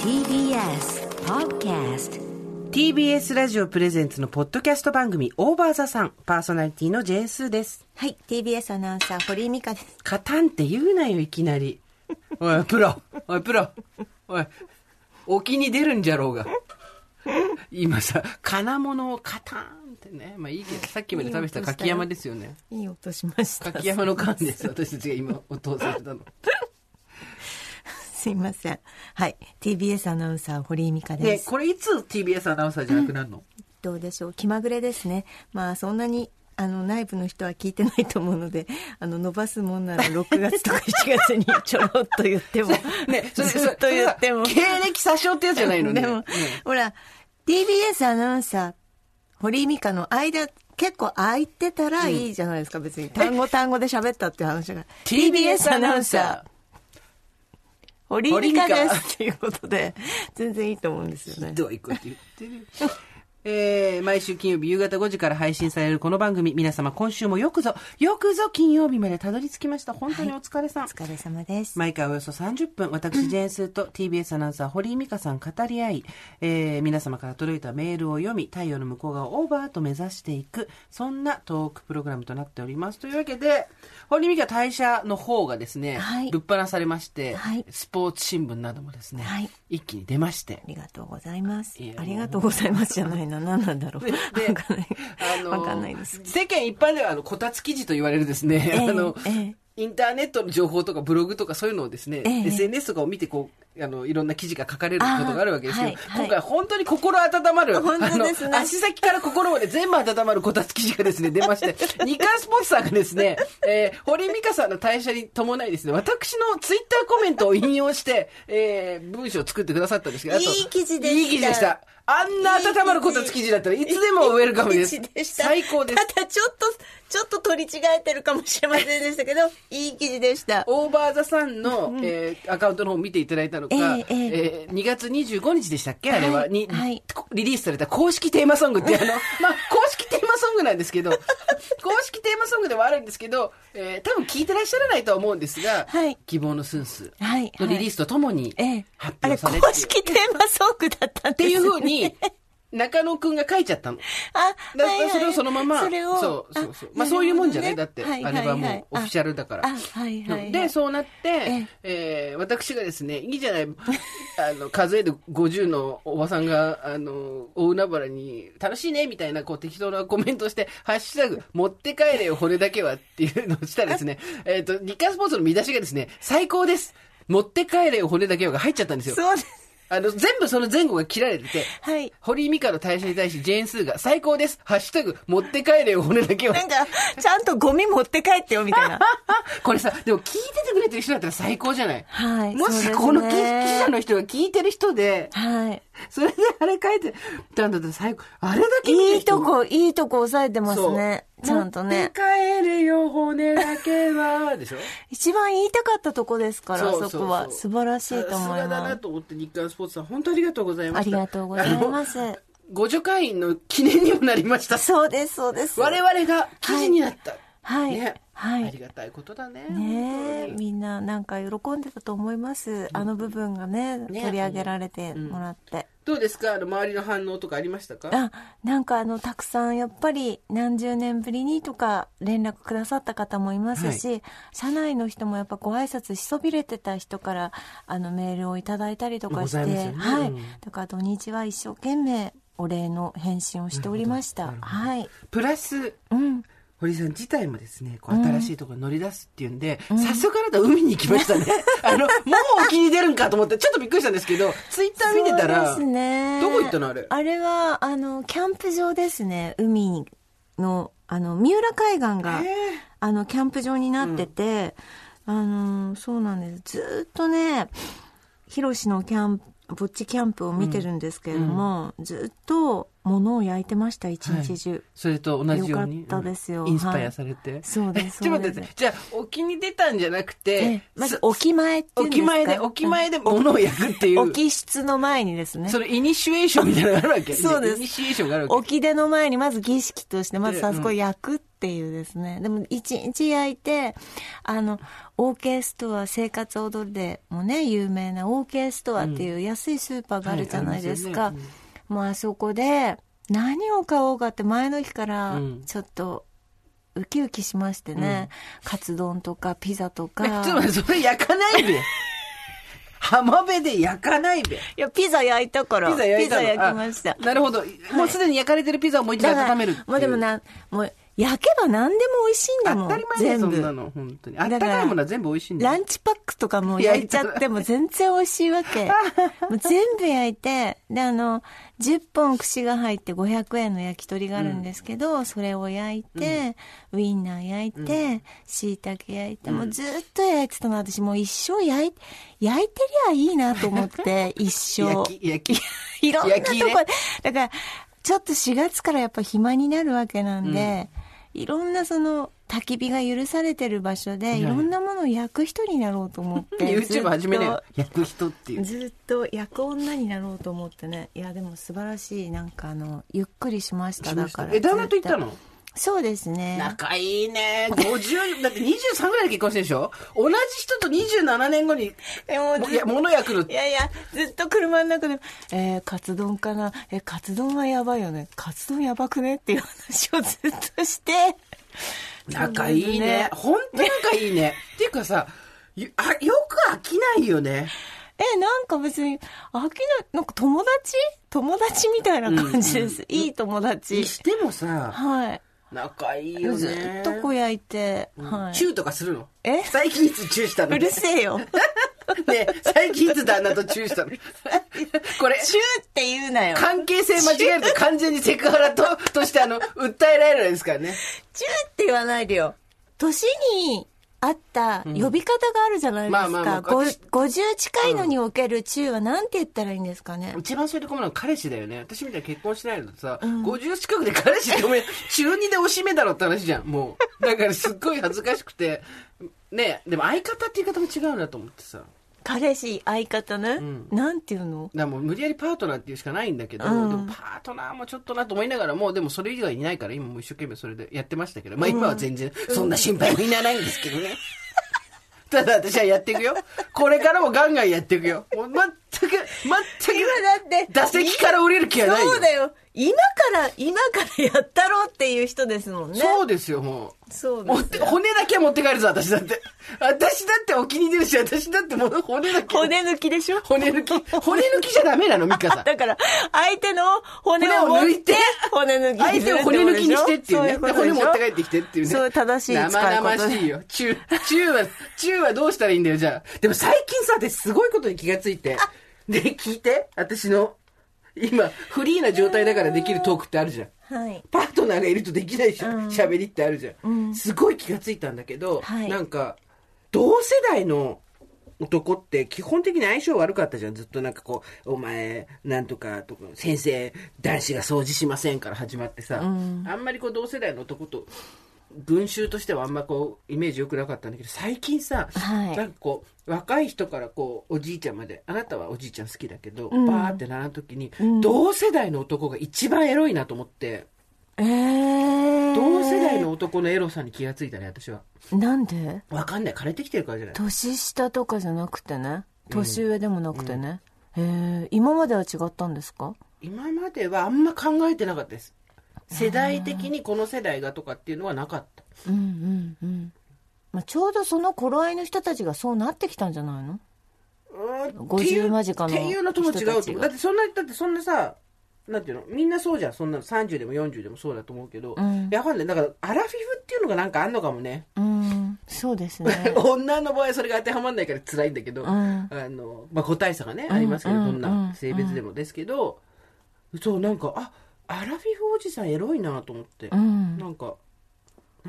TBS Podcast TBS ラジオプレゼンツのポッドキャスト番組オーバーザさんパーソナリティのジェーンスーですはい、TBS アナウンサー、堀井美香です。カタンって言うなよいきなり おいプロおいプロおい沖に出るんじゃろうが今さ金物をカタンってねまあいいけどさっきまで食べてた柿山ですよねいい音しました。柿山の缶です私たちが今お父さんたのすいません。はい。TBS アナウンサー、堀井美香です。ね、これいつ TBS アナウンサーじゃなくなるの、うん、どうでしょう。気まぐれですね。まあ、そんなにあの内部の人は聞いてないと思うので あの伸ばすもんなら6月とか7月にちょろっと言っても ね、ずっと言っても経歴詐称ってやつじゃないのねでも、ね、ほら TBS アナウンサー堀井美香の間結構空いてたらいいじゃないですか、うん、別に単語単語で喋ったっていう話が TBS アナウンサー堀美香ですっていうことで、全然いいと思うんですよね。ひどいこと言ってる。えー、毎週金曜日夕方5時から配信されるこの番組、皆様今週もよくぞ、よくぞ金曜日までたどり着きました。本当にお疲れさん。はい、お疲れ様です。毎回およそ30分、私、ジェーンスーと TBS アナウンサー、堀井美香さん語り合い、えー、皆様から届いたメールを読み、太陽の向こう側をオーバーと目指していく、そんなトークプログラムとなっております。というわけで、堀美は会社の方がですね、はい、ぶっ放されまして、はい、スポーツ新聞などもですね、はい、一気に出まして。ありがとうございます。ありがとうございますじゃないな、何なんだろう。で、かんない。あの、わかんないです。世間一般では、あの、こたつ記事と言われるですね、えー、あの、えーインターネットの情報とかブログとかそういうのをですね、え SNS とかを見てこうあの、いろんな記事が書かれることがあるわけですけど、はいはい、今回本当に心温まる、すね。足先から心まで全部温まるこたつ記事がですね、出まして、日刊スポーツさんがですね、えー、堀美香さんの退社に伴いですね、私のツイッターコメントを引用して、えー、文章を作ってくださったんですけど、いい記事でした。いい記事でした。あんな温まるこたつ記事だったらいつでもウェルカムです。最高です。ただちょっと、ちょっと取り違えてるかもしれませんでしたけど、いい記事でした。オーバーザさんの、えー、アカウントの方見ていただいたのか、えー、えー、2月25日でしたっけ、あれは、に、はい、リリースされた公式テーマソングって、あの、まあ、公式テーマソングなんですけど、公式テーマソングではあるんですけど、えー、多分聞いてらっしゃらないとは思うんですが、はい、希望のスンスのリリースとともに発表されて、はいはい、公式テーマソングだったんです、ね、っていうふうに、中野くんが書いちゃったの。あ、だ、はいはい、それをそのまま、それをそうそうそう。まあそういうもんじゃね、ねだって、はいはいはい、あれはもうオフィシャルだから。はいはい、で、そうなって、ええー、私がですね、いいじゃない、あの、数える50のおばさんが、あの、大海原に、楽しいね、みたいな、こう適当なコメントして、ハッシュタグ、持って帰れよ、骨だけはっていうのをしたらですね、えっ、ー、と、日刊スポーツの見出しがですね、最高です持って帰れよ、骨だけはが入っちゃったんですよ。そうです。あの、全部その前後が切られてて、はい。堀井美香の対象に対し、ジェーンスーが、最高です。ハッシュタグ、持って帰れよ、骨だけは。なんか、ちゃんとゴミ持って帰ってよ、みたいな。これさ、でも聞いててくれてる人だったら最高じゃないはい。もし、この記者の人が聞いてる人で、はい。それであれ書いてたんだと最後、あれだけいいとこ、いいとこ抑えてますね。ちゃんとね。帰るよ、骨だけは。でしょ一番言いたかったとこですから、そこは。素晴らしいと思います。だなと思って、日刊スポーツさん、本当ありがとうございました。ありがとうございます。50回の記念にもなりました。そうです、そうです。我々が記事になった。はい。はいねはい、ありがたいことだねねみんななんか喜んでたと思います、あの部分がね、ね、取り上げられてもらって。どうですかあの周りの反応とかありましたかあなんかあのたくさんやっぱり何十年ぶりにとか連絡くださった方もいますし、はい、社内の人もやっぱご挨拶しそびれてた人からあのメールをいただいたりとかして、ね、はい、とか土日は一生懸命お礼の返信をしておりました。はい、プラス、うん堀さん自体もですね、こう新しいところに乗り出すっていうんで、うん、早速あなた海に行きましたね。あの、もう沖に出るんかと思って、ちょっとびっくりしたんですけど、ツイッター見てたら、そうですね、どこ行ったのあれあれは、あの、キャンプ場ですね、海の、あの、三浦海岸が、あの、キャンプ場になってて、うん、あの、そうなんです。ずっとね、ヒロシのキャンプ、ぼっちキャンプを見てるんですけれども、うん、ずっと、物を焼いてました一日中、はい、それと同じようによかったですよ、うん、インスパイアされて、はい、そうです ちょっと待ってじゃあ沖に出たんじゃなくて、まず沖前っていうんですか沖前で沖前で物を焼くっていう沖室の前にですねそれイニシュエーションみたいなのがあるわけ そうですイニシュエーションがあるわけ沖での前にまず儀式としてまずあそこ焼くっていうですね、うん、でも一日焼いてあのオーケーストア生活踊りでもね有名なオーケーストアっていう安いスーパーがあるじゃないですか、うんはいもうあそこで何を買おうかって前の日からちょっと、ウキウキしましてね、うん、カツ丼とかピザとか。ちょっとそれ焼かないで。浜辺で焼かないべ。いや、ピザ焼いたから。ピザ焼きました。なるほど。もうすでに焼かれてるピザをもう一度温める。まあでもな、もう焼けば何でも美味しいんだもん。当たり前そんなの、本当に。あったかいものは全部美味しいんだランチパックとかも焼いちゃっても全然美味しいわけ。もう全部焼いて、で、あの、10本串が入って500円の焼き鳥があるんですけど、うん、それを焼いて、うん、ウインナー焼いて、しいたけ焼いて、もうずっと焼いてたの、私もう一生焼い、焼いてりゃいいなと思って、一生。焼き、焼き。いろんなとこ、ね、だから、ちょっと4月からやっぱ暇になるわけなんで、うんいろんなその焚き火が許されてる場所でいろんなものを焼く人になろうと思って YouTube 始めね焼く人っていうずっと焼く女になろうと思ってねいやでも素晴らしいなんかあのゆっくりしましただからえ旦那と行ったのそうですね。仲いいね。50、だって23ぐらいで結婚してるでしょ同じ人と27年後に、え、もう、いや、物焼くの。いやいや、ずっと車の中で、えー、カツ丼かなえ、カツ丼はやばいよね。カツ丼やばくねっていう話をずっとして。仲いいね。ね本当仲いいね。っていうかさ、よく飽きないよね。え、なんか別に、飽きない、なんか友達友達みたいな感じです。うんうん、いい友達。してもさ、はい。仲いいよね。ずっとこ焼いて、うん、はい。チューとかするのえ最近いつチューしたのうるせえよ。ね最近いつ旦那とチューしたのこれ。チューって言うなよ。関係性間違えると完全にセクハラと、としてあの、訴えられるんですからね。チューって言わないでよ。年にあった呼び方があるじゃないですか。うんまあ50近いのにおける中は何て言ったらいいんですかね。一番そういうところの彼氏だよね。私みたいに結婚してないのさ、うん、50近くで彼氏ってお前、中2 でおしめだろって話じゃん、もう。だからすっごい恥ずかしくて。ねでも相方って言い方も違うんだと思ってさ。彼氏相方ね、うん、なんていうのだもう無理やりパートナーっていうしかないんだけど、うん、でもパートナーもちょっとなと思いながらもうでもそれ以外いないから今も一生懸命それでやってましたけど、まあ、今は全然そんな心配もいらないんですけどね、ただ私はやっていくよこれからもガンガンやっていくよもう、全く、全く、今だって、打席から降りる気がないそうだよ。今から、今からやったろうっていう人ですもんね。そうですよ、もう。そうです骨だけ持って帰るぞ、私だって。私だってお気に入りですし、私だってもう骨だけ。骨抜きでしょ骨抜き。骨抜きじゃダメなの、ミカさん。だから、相手の骨を抜いて、骨抜き相手を骨抜きにしてっていうね。うう骨持って帰ってきてっていうね。そう正しい使い方。生々しいよ。チュー、チューは、チューはどうしたらいいんだよ、じゃあ。でも最近さ、私すごいことに気がついて。で、聞いて、私の、今、フリーな状態だからできるトークってあるじゃん。はい。パートナーがいるとできないしうん喋りってあるじゃん。うん。すごい気が付いたんだけど、はいなんか、同世代の男って基本的に相性悪かったじゃん。ずっとなんかこう、お前、なんとかとか、先生、男子が掃除しませんから始まってさ、うんあんまりこう同世代の男と群衆としてはあんまこうイメージ良くなかったんだけど最近さ、はい、なんかこう若い人からこうおじいちゃんまであなたはおじいちゃん好きだけど、うん、バーって並ぶ時に、うん、同世代の男が一番エロいなと思って、えー、同世代の男のエロさに気が付いたね私はなんでわかんない枯れてきてるからじゃない年下とかじゃなくてね年上でもなくてね、うんうん、えー、今までは違ったんですか今まではあんま考えてなかったです世代的にこの世代がとかっていうのはなかった。うんうんうん。まあ、ちょうどその頃合いの人たちがそうなってきたんじゃないの50間近のっていうのとも違うとだってそんなだってそんなさなんていうのみんなそうじゃんそんな30でも40でもそうだと思うけど、うん、やはりだからアラフィフっていうのがなんかあんのかもねうんそうですね 女の場合それが当てはまんないから辛いんだけど、うん、あのまあ、個体差がね、うん、ありますけどどんな性別でもですけど、そうなんかあアラフィフおじさんエロいなと思って、うん、なんか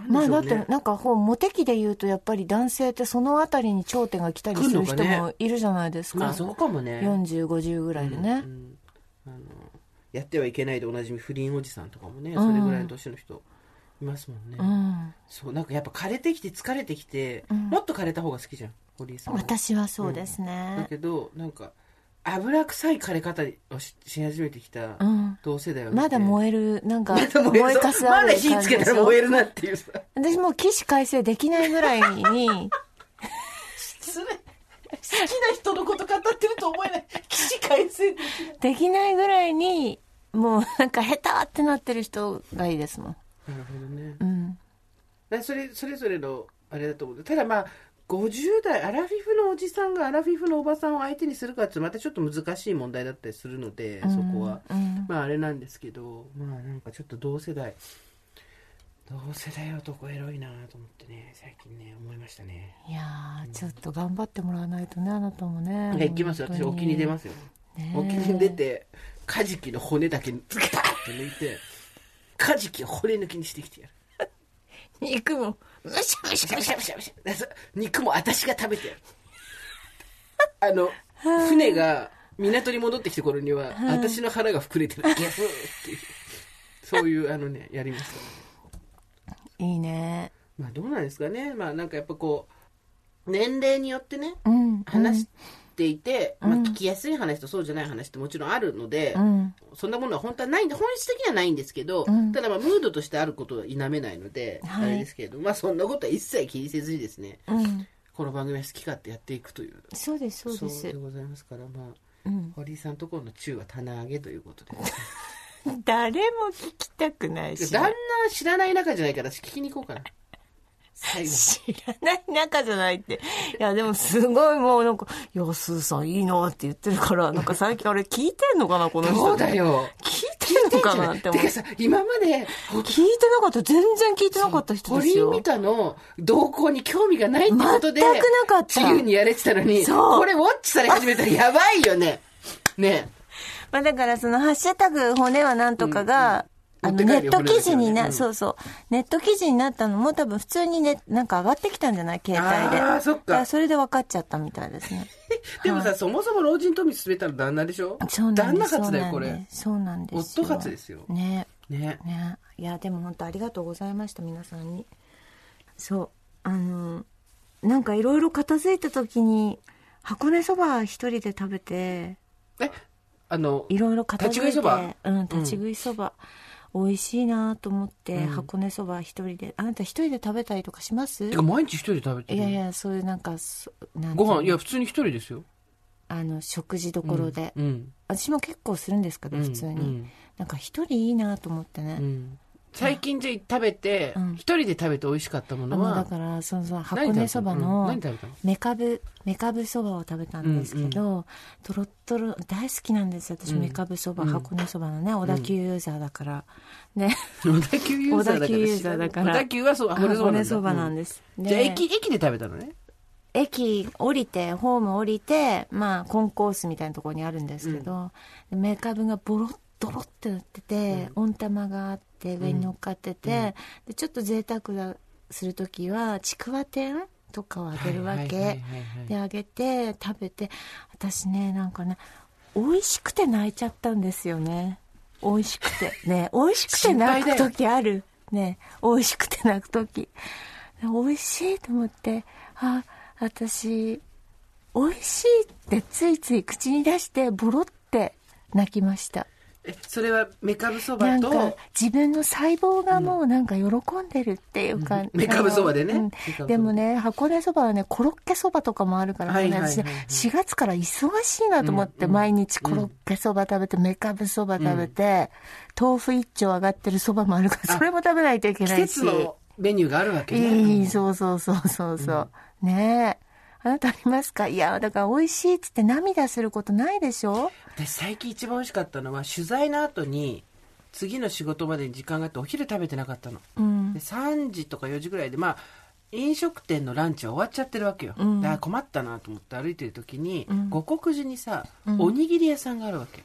まあ、だってなんかこうモテ期でいうとやっぱり男性ってその辺りに頂点が来たりする人もいるじゃないですか、ね、まあそうかもね4050ぐらいでね、うんうん、あのやってはいけないでおなじみ不倫おじさんとかもねそれぐらいの年の人いますもんね、うん、そうなんかやっぱ枯れてきて疲れてきて、もっと枯れた方が好きじゃん堀井さん私はそうですね、だけどなんか油臭い枯れ方をしし始めてきた同世代は、まだ燃えるなんか燃えかすまだ火つけたら燃えるなっていうさ私もう起死回生できないぐらいに失礼好きな人のこと語ってると思えない起死回生できないぐらいにもうなんか下手ってなってる人がいいですもんなるほどね、うん、それそれぞれのあれだと思うただまあ50代、アラフィフのおじさんがアラフィフのおばさんを相手にするかってまたちょっと難しい問題だったりするので、そこは、うん、まああれなんですけど、まあなんかちょっと同世代、同世代男エロいなと思ってね、最近ね、思いましたね。いや、うん、ちょっと頑張ってもらわないとね、あなたもね。いや、きますよ、私、沖に出ますよ。ね、沖に出て、カジキの骨だけ、バーッと抜いて、カジキを骨抜きにしてきてやる。肉も、むしゃむしゃむしゃむしゃむしゃ。肉も私が食べてる。あの、船が港に戻ってきた頃には、私の腹が膨れてる。ギャフーっていう。そういう、あのね、やりますいいね。まあどうなんですかね。まあなんかやっぱこう、年齢によってね、うん、話っていて、まあ、聞きやすい話とそうじゃない話ってもちろんあるので、うん、そんなものは本当はないんで本質的にはないんですけど、うん、ただまあムードとしてあることは否めないので、はい、あれですけれど、まあ、そんなことは一切気にせずにですね、うん、この番組は好き勝手やっていくというそうですそうですそうでございますから、まあ堀井さんところの中は棚上げということで。誰も聞きたくないし。旦那知らない中じゃないから、聞きに行こうかな。知らない仲じゃないって。いや、でもすごいもうなんか、いや、スーさんいいなって言ってるから、なんか最近あれ聞いてんのかな、この人。そうだよ。聞いてんのかなって思って。てかさ、今まで。聞いてなかった。全然聞いてなかった人ですよ。堀井美香の動向に興味がないってことで。全くなかった。自由にやれてたのに。そう。これウォッチされ始めたらやばいよね。ね。まあだからそのハッシュタグ骨はなんとかが、あのネット記事にな、そうそう。ネット記事になったのも多分普通にね、なんか上がってきたんじゃない携帯で。ああ、そっか。それで分かっちゃったみたいですね。でもさ、そもそも老人と見進めたら旦那でしょそうなんです旦那活だよ、これ。そうなんです夫活ですよ。ね。ね。ね。いや、でも本当ありがとうございました、皆さんに。そう。あの、なんかいろいろ片付いた時に、箱根そば一人で食べて。えあの、いろいろ片付いて。立ち食いそばうん、立ち食いそば。うん美味しいなと思って、うん、箱根そば一人であなた一人で食べたりとかしますいや毎日一人で食べてるいやいやそういうなんかなんご飯いや普通に一人ですよあの食事どころで、うんうん、私も結構するんですけど普通に、うん、なんか一人いいなと思ってね、最近じゃ食べて、一、人で食べて美味しかったものは。だから、そのそ箱根そばの、めかぶ、めかぶそばを食べたんですけど、とろっとろ、大好きなんです私、めかぶそば、箱根そばのね、小田急ユーザーだから。ね。小田急ユーザーだから。小田急ユーザーだから。小田急はそう、箱根そばなんです。じゃあ、駅、駅で食べたのね。駅降りて、ホーム降りて、まあ、コンコースみたいなところにあるんですけど、めかぶがボロッドロッてなってて、温玉があって上に乗っかってて、でちょっと贅沢する時はちくわ天とかをあげるわけであげて食べて私ねなんかね美味しくて泣いちゃったんですよね美味しくて ね美味しくて泣く時あるね美味しくて泣く時美味しいと思ってあ私美味しいってついつい口に出してボロって泣きましたえそれはメカブそばとか自分の細胞がもうなんか喜んでるっていうか、うん、メカブそばでね、うん、でもね箱根そばはねコロッケそばとかもあるから、ね、はいはい、私4月から忙しいなと思って、うん、毎日コロッケそば食べて、メカブそば食べて、豆腐一丁上がってるそばもあるからそれも食べないといけないし季節のメニューがあるわけね、えそうそうそうそうそう、ねえあなたありますかいや、だから美味しいっつって涙することないでしょ私最近一番美味しかったのは、取材の後に、次の仕事まで時間があってお昼食べてなかったの。うん、で3時とか4時ぐらいで、まあ、飲食店のランチは終わっちゃってるわけよ。うん、だから困ったなと思って歩いてる時に、うん、五国寺にさ、おにぎり屋さんがあるわけ。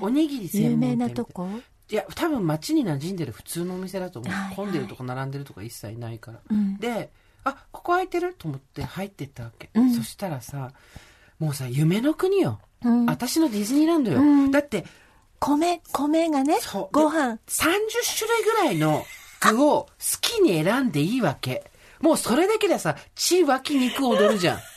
おにぎり専門有名なとこいや、多分街に馴染んでる普通のお店だと思う。混んでるとか並んでるとか一切ないから。はいはい、で、あここ空いてると思って入ってったわけ、うん、そしたらさもうさ夢の国よ、うん、私のディズニーランドよ、うん、だって米米がねご飯30種類ぐらいの具を好きに選んでいいわけもうそれだけでさ血湧き肉踊るじゃん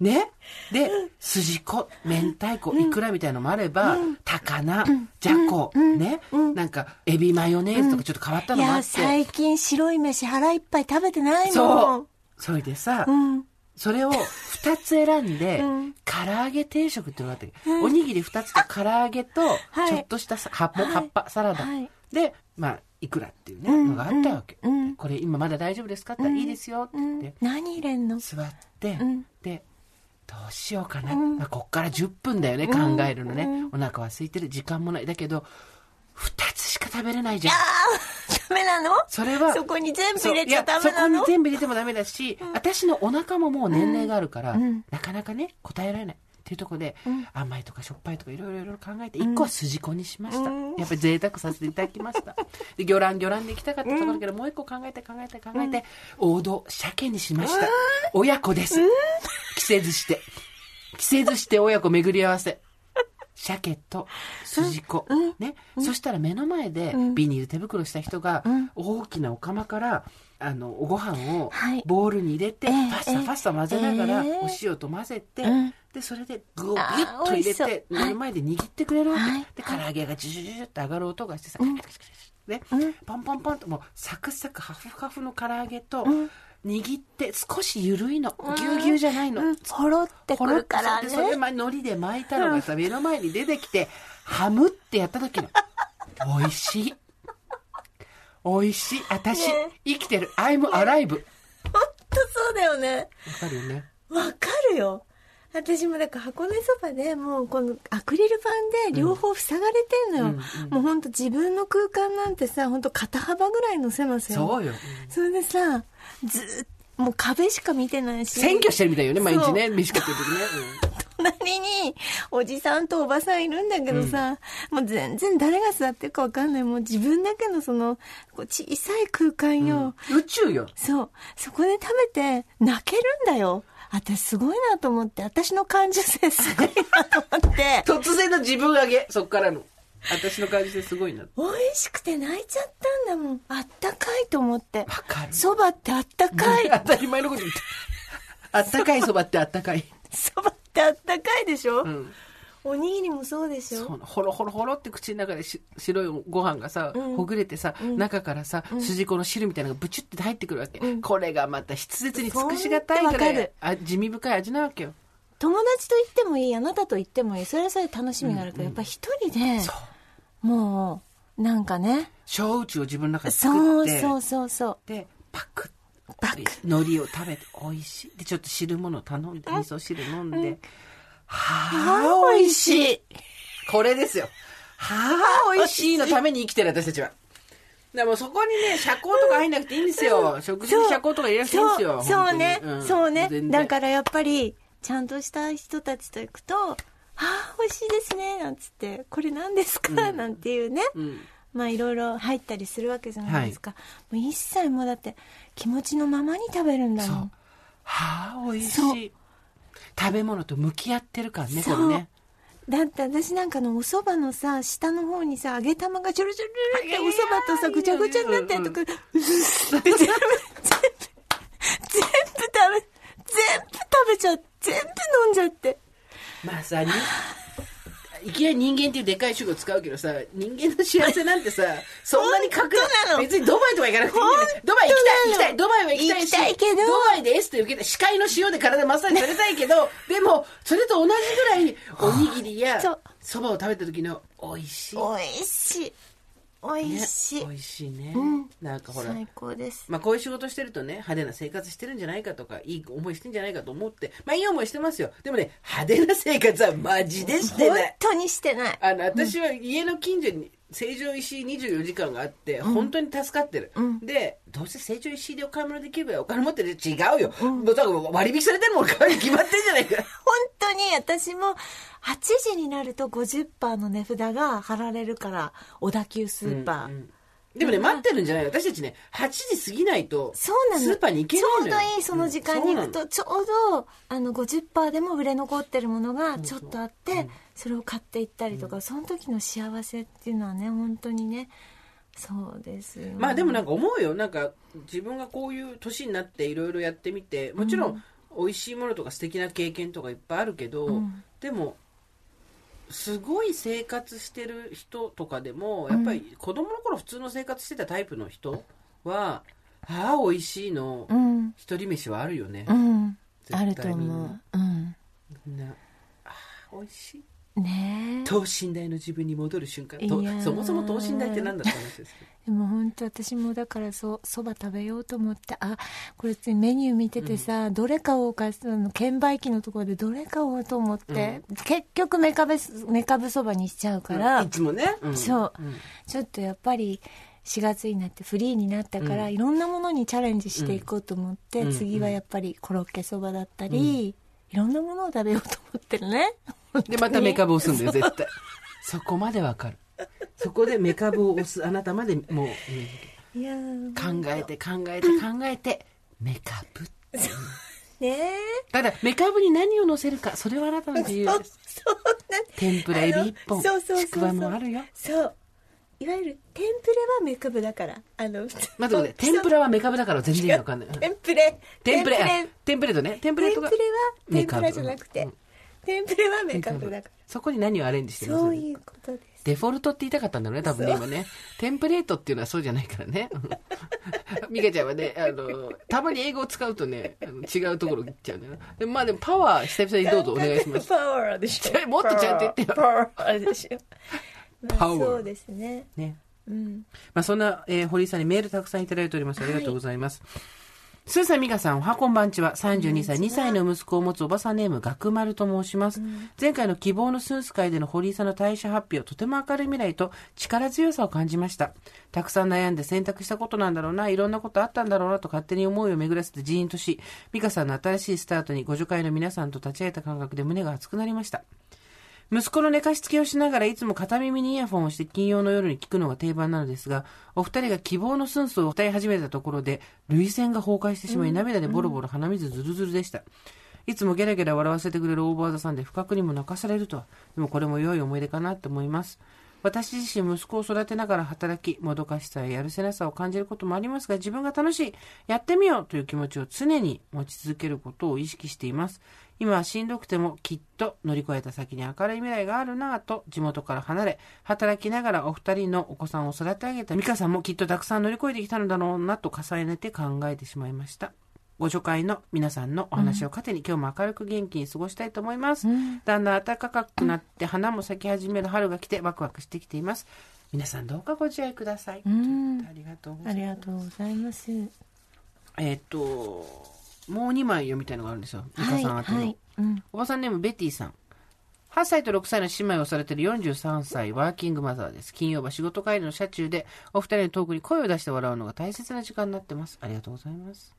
ねで、筋子、明太子、いくらみたいのもあれば、高菜、じゃこ、ね、なんか、エビマヨネーズとかちょっと変わったのもあって。最近白い飯腹いっぱい食べてないもん。そう。それでさ、それを2つ選んで、唐揚げ定食っていうのがあって、おにぎり2つと唐揚げと、ちょっとした葉っぱ、葉っぱ、サラダ。で、まあ、いくらっていうね、のがあったわけ。これ今まだ大丈夫ですかって言ったら、いいですよって言って。何入れんの座って、で、どうしようかな、うん、まあ、こっから10分だよね、考えるのね、うん、お腹は空いてる時間もないだけど2つしか食べれないじゃんダメなのそれはそこに全部入れちゃダメなのそこに全部入れてもダメだし、うん、私のお腹ももう年齢があるから、なかなかね答えられないっていうところで、甘いとかしょっぱいとかいろいろいろ考えて1個は筋子にしました、やっぱり贅沢させていただきましたで魚卵魚卵で行きたかったところだけど、もう1個考えて考えて考えて、王道鮭にしました親子です、着せずして着せずして親子巡り合わせ鮭と筋子、ね、そしたら目の前でビニール手袋した人が大きなお釜からあのご飯をボウルに入れて、パスタパスタ混ぜながら、お塩と混ぜて、でそれで具をギュッと入れて目の前で握ってくれるわけ、はい、で唐揚げがジュジュジュジュって上がる音がしてさ、うん、ね、うん、パンパンパンともうサクサクハフハフの唐揚げと、握って少し緩いのぎゅうぎゅうじゃないの、うん、ほろってくるからねそれで海苔で巻いたのがさ目の前に出てきてハムってやった時の美味しい美味しい、私、ね、生きてる、I'm alive。ね、ほんそうだよね。わかるよね。わかるよ。私もだから箱根そばでもうこのアクリル板で両方塞がれてんのよ、うん、もう本当自分の空間なんてさ本当肩幅ぐらいのますよそうよ、それでさずっともう壁しか見てないし。選挙してるみたいよね、毎日ね、飯食ってる時ね。うんなに、おじさんとおばさんいるんだけどさ、うん、もう全然誰が座ってるかわかんない。もう自分だけのその、こう小さい空間よ、うん、宇宙よ。そう。そこで食べて、泣けるんだよ。私すごいなと思って、私の感受性すごいなと思って。突然の自分上げ、そっからの。私の感じですごいな美味しくて泣いちゃったんだもんあったかいと思ってそばってあったかい 当たり前のこと言ってあったかいそばってあったかい そばってあったかいでしょ、うん、おにぎりもそうでしょそうほろほろほろって口の中でし白いご飯がさ、うん、ほぐれてさ、うん、中からさ、筋子の汁みたいなのがブチュって入ってくるわけ、これがまた筆舌に尽くしがたいから地味深い味なわけよ友達と行ってもいいあなたと行ってもいいそれはそれ楽しみがあるけど、うんうん、やっぱ一人でもうなんかね焼酎を自分の中で作ってそうそうそうそうでパクッ海苔を食べて美味しいでちょっと汁物頼んで味噌汁飲んで、うん、はあ美味しいこれですよはあ美味しいのために生きてる私たちは。でもそこにね、社交とか入んなくていいんですよ。うん、食事に社交とか入れなくていいんですよ。そうね、うん、そうね。だからやっぱり、ちゃんとした人たちと行くと、はあ、美味しいですね、なんつって、これ何ですか、うん、なんていうね。まあいろいろ入ったりするわけじゃないですか。はい、もう一切もうだって、気持ちのままに食べるんだもんはあ美味しい食べ物と向き合ってるからねこれねだって私なんかのお蕎麦のさ下の方にさ揚げ玉がちょろちょろってお蕎麦とさぐちゃぐちゃになったりとか、全部全部全部食べ全部食べちゃう全部飲んじゃってまさにいきなり人間っていうでかい主語使うけどさ、人間の幸せなんてさ、そんなにかな別にドバイとか行かなくていいんだドバイ行きたい、行きたい、ドバイは行きたいし、ドバイですって受けた司会の塩で体マッサージされたいけど、でも、それと同じぐらい、おにぎりや、そばを食べた時の、美味しい。美味しい。美味しい、ね、美味しいね、うん、なんかほら最高です、まあ、こういう仕事してるとね派手な生活してるんじゃないかとかいい思いしてんじゃないかと思ってまあいい思いしてますよでもね派手な生活はマジでしてない本当にしてないあの私は家の近所に、成城石井24時間があって本当に助かってる、うん、でどうせ成城石井でお買い物できればお金持ってる違うよ、うん、割引されてるもんわうに決まってんじゃないか 本当に私も8時になると50%の値札が貼られるから小田急スーパー、うんうんでもね、待ってるんじゃない私たちね、8時過ぎないと、スーパーに行けないちょうどいいその時間に行くと、ちょうど、あの、50%でも売れ残ってるものがちょっとあって、それを買っていったりとか、うん、その時の幸せっていうのはね本当にねそうです、ね、まあでもなんか思うよなんか自分がこういう年になっていろいろやってみてもちろん美味しいものとか素敵な経験とかいっぱいあるけど、うん、でもすごい生活してる人とかでもやっぱり子供の頃普通の生活してたタイプの人は、うん、ああ美味しいの、うん、一人飯はあるよね、うん、あると思う、うん、みんなああ美味しいね、等身大の自分に戻る瞬間そもそも等身大って何だっ話ですでも本当私もだからそそば食べようと思ってあこれメニュー見ててさ、うん、どれ買おうかその券売機のところでどれ買おうと思って、うん、結局めかぶめかぶそばにしちゃうから、うん、いつもね、そう、ちょっとやっぱり4月になってフリーになったから、いろんなものにチャレンジしていこうと思って、次はやっぱりコロッケそばだったり、いろんなものを食べようと思ってるね。で、またメカブ押すんだよ、絶対。そこまでわかる。そこでメカブを押すあなたまでもう、考えて考えて考えて、メカブって。ただ、メカブに何を乗せるか、それはあなたの自由です。天ぷらエビ一本、そうそうそうちくわもあるよ。そう。いわゆる天ぷらはメカブだから。あの、まず、ね、天ぷらはメカブだから全然わかんない。天ぷら。天ぷら。天ぷらとね。天ぷらとか。天ぷらは天ぷらじゃなくて。うん天ぷら豆角だからそこに何をアレンジしてすそういうことですデフォルトって言いたかったんだろうね、多分ね、今ね。テンプレートっていうのはそうじゃないからね。ミカちゃんはね、あの、たまに英語を使うとね、あの違うところ行っちゃうんだよな。でまあでもパワー、久々にどうぞお願いします。パワーでしょ。もっとちゃんと言ってよ。パワーでしょ。まあ、そうですね。ね。うん。まあそんな、えー、堀井さんにメールたくさんいただいております。ありがとうございます。はいスーサミカさん、おはこんばんちは、32歳、2歳の息子を持つおばさんネーム、学丸と申します。うん、前回の希望のスース会での堀井さんの退社発表、とても明るい未来と力強さを感じました。たくさん悩んで選択したことなんだろうな、いろんなことあったんだろうなと勝手に思いを巡らせてジーンとし、ミカさんの新しいスタートにご助会の皆さんと立ち会えた感覚で胸が熱くなりました。息子の寝かしつけをしながらいつも片耳にイヤフォンをして金曜の夜に聞くのが定番なのですが、お二人が希望の寸数を歌い始めたところで、涙腺が崩壊してしまい、涙でボロボロ鼻水ズルズルでした。いつもゲラゲラ笑わせてくれるオーバーザさんで不覚にも泣かされるとは。でもこれも良い思い出かなと思います。私自身息子を育てながら働き、もどかしさややるせなさを感じることもありますが、自分が楽しい、やってみようという気持ちを常に持ち続けることを意識しています。今はしんどくてもきっと乗り越えた先に明るい未来があるなぁと地元から離れ、働きながらお二人のお子さんを育て上げた美香さんもきっとたくさん乗り越えてきたのだろうなと重ねて考えてしまいました。ご助会の皆さんのお話を糧に、今日も明るく元気に過ごしたいと思います、うん、だんだん暖かくなって花も咲き始める春が来てワクワクしてきています皆さんどうかご自愛くださいうん、ありがとうございますえっ、ともう2枚読みたいのがあるんですよ、はい、さん宛ての、はいうん、おばさんネームベティさん8歳と6歳の姉妹をされている43歳ワーキングマザーです。金曜は仕事帰りの車中でお二人のトークに声を出して笑うのが大切な時間になってます。ありがとうございます。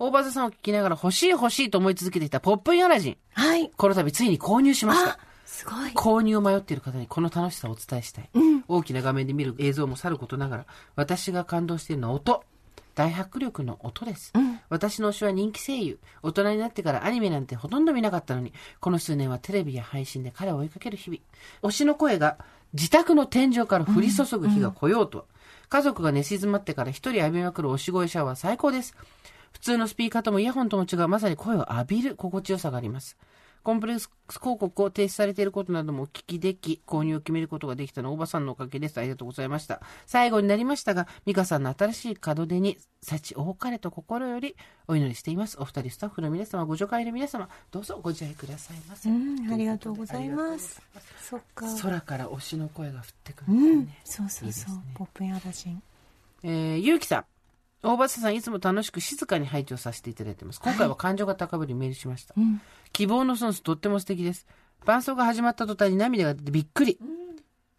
大場さんを聞きながら欲しい欲しいと思い続けていたポップインアラジン。はい。この度ついに購入しました。すごい。購入を迷っている方にこの楽しさをお伝えしたい。うん、大きな画面で見る映像もさることながら、私が感動しているのは音。大迫力の音です、うん、私の推しは人気声優大人になってからアニメなんてほとんど見なかったのにこの数年はテレビや配信で彼を追いかける日々推しの声が自宅の天井から降り注ぐ日が来ようと、うんうん、家族が寝静まってから一人浴びまくる推し声シャワー最高です普通のスピーカーともイヤホンとも違う、まさに声を浴びる心地よさがあります。コンプレックス広告を停止されていることなどもお聞きでき、購入を決めることができたのはおばさんのおかげです。ありがとうございました。最後になりましたが、美香さんの新しい門出に幸多かれと心よりお祈りしています。お二人スタッフの皆様、ご助会の皆様、どうぞご自愛くださいませ。ありがとうございます。そっか。空から推しの声が降ってくる、ねうん、そうそうそう。いいね、ポップインアラジン。えー、ゆうきさん。大場さんいつも楽しく静かに配置をさせていただいてます。今回は感情が高ぶりメールしました。はいうん、希望のソースとっても素敵です。伴奏が始まった途端に涙が出てびっくり。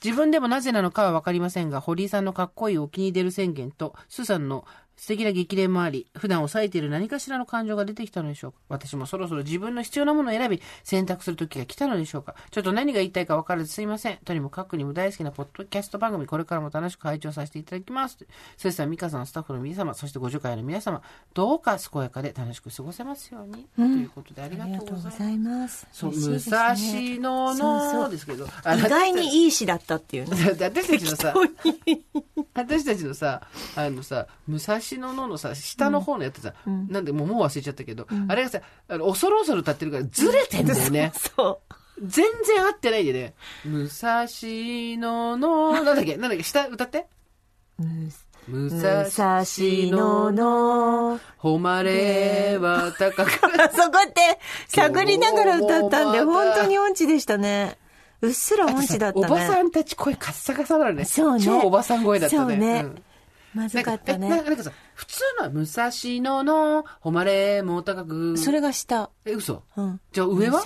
自分でもなぜなのかはわかりませんが、堀井さんのかっこいいお気に入り宣言と、スーさんの素敵な激励もあり、普段抑えている何かしらの感情が出てきたのでしょうか私もそろそろ自分の必要なものを選び、選択する時が来たのでしょうかちょっと何が言いたいか分からずすいません。とにもかくにも大好きなポッドキャスト番組、これからも楽しく拝聴させていただきます。そして美香さん、スタッフの皆様、そしてご助会の皆様、どうか健やかで楽しく過ごせますように。うん、ということで、ありがとうございます。そう、武蔵野のそうですけど、意外にいい詩だったっていうね。私たちのさ、私たちのさ、あのさ、武蔵私の脳のさ、下の方のやつさ、うん、なんでもうもう忘れちゃったけど、うん、あれがさ、あの恐る恐る立ってるからずれてんだよね。そう。全然合ってないでね。武蔵野の、なんだっけなんだっけ下歌って。武蔵野の誉れは高く。そこって探りながら歌ったんで、本当に音痴でしたね。うっすら音痴だったね。おばさんたち声カッサカサだね。そうね。超おばさん声だったね。そうね。うんまずかったね。なんかさ、普通の武蔵野の誉れも高く。それが下。え、嘘うん。じゃあ上は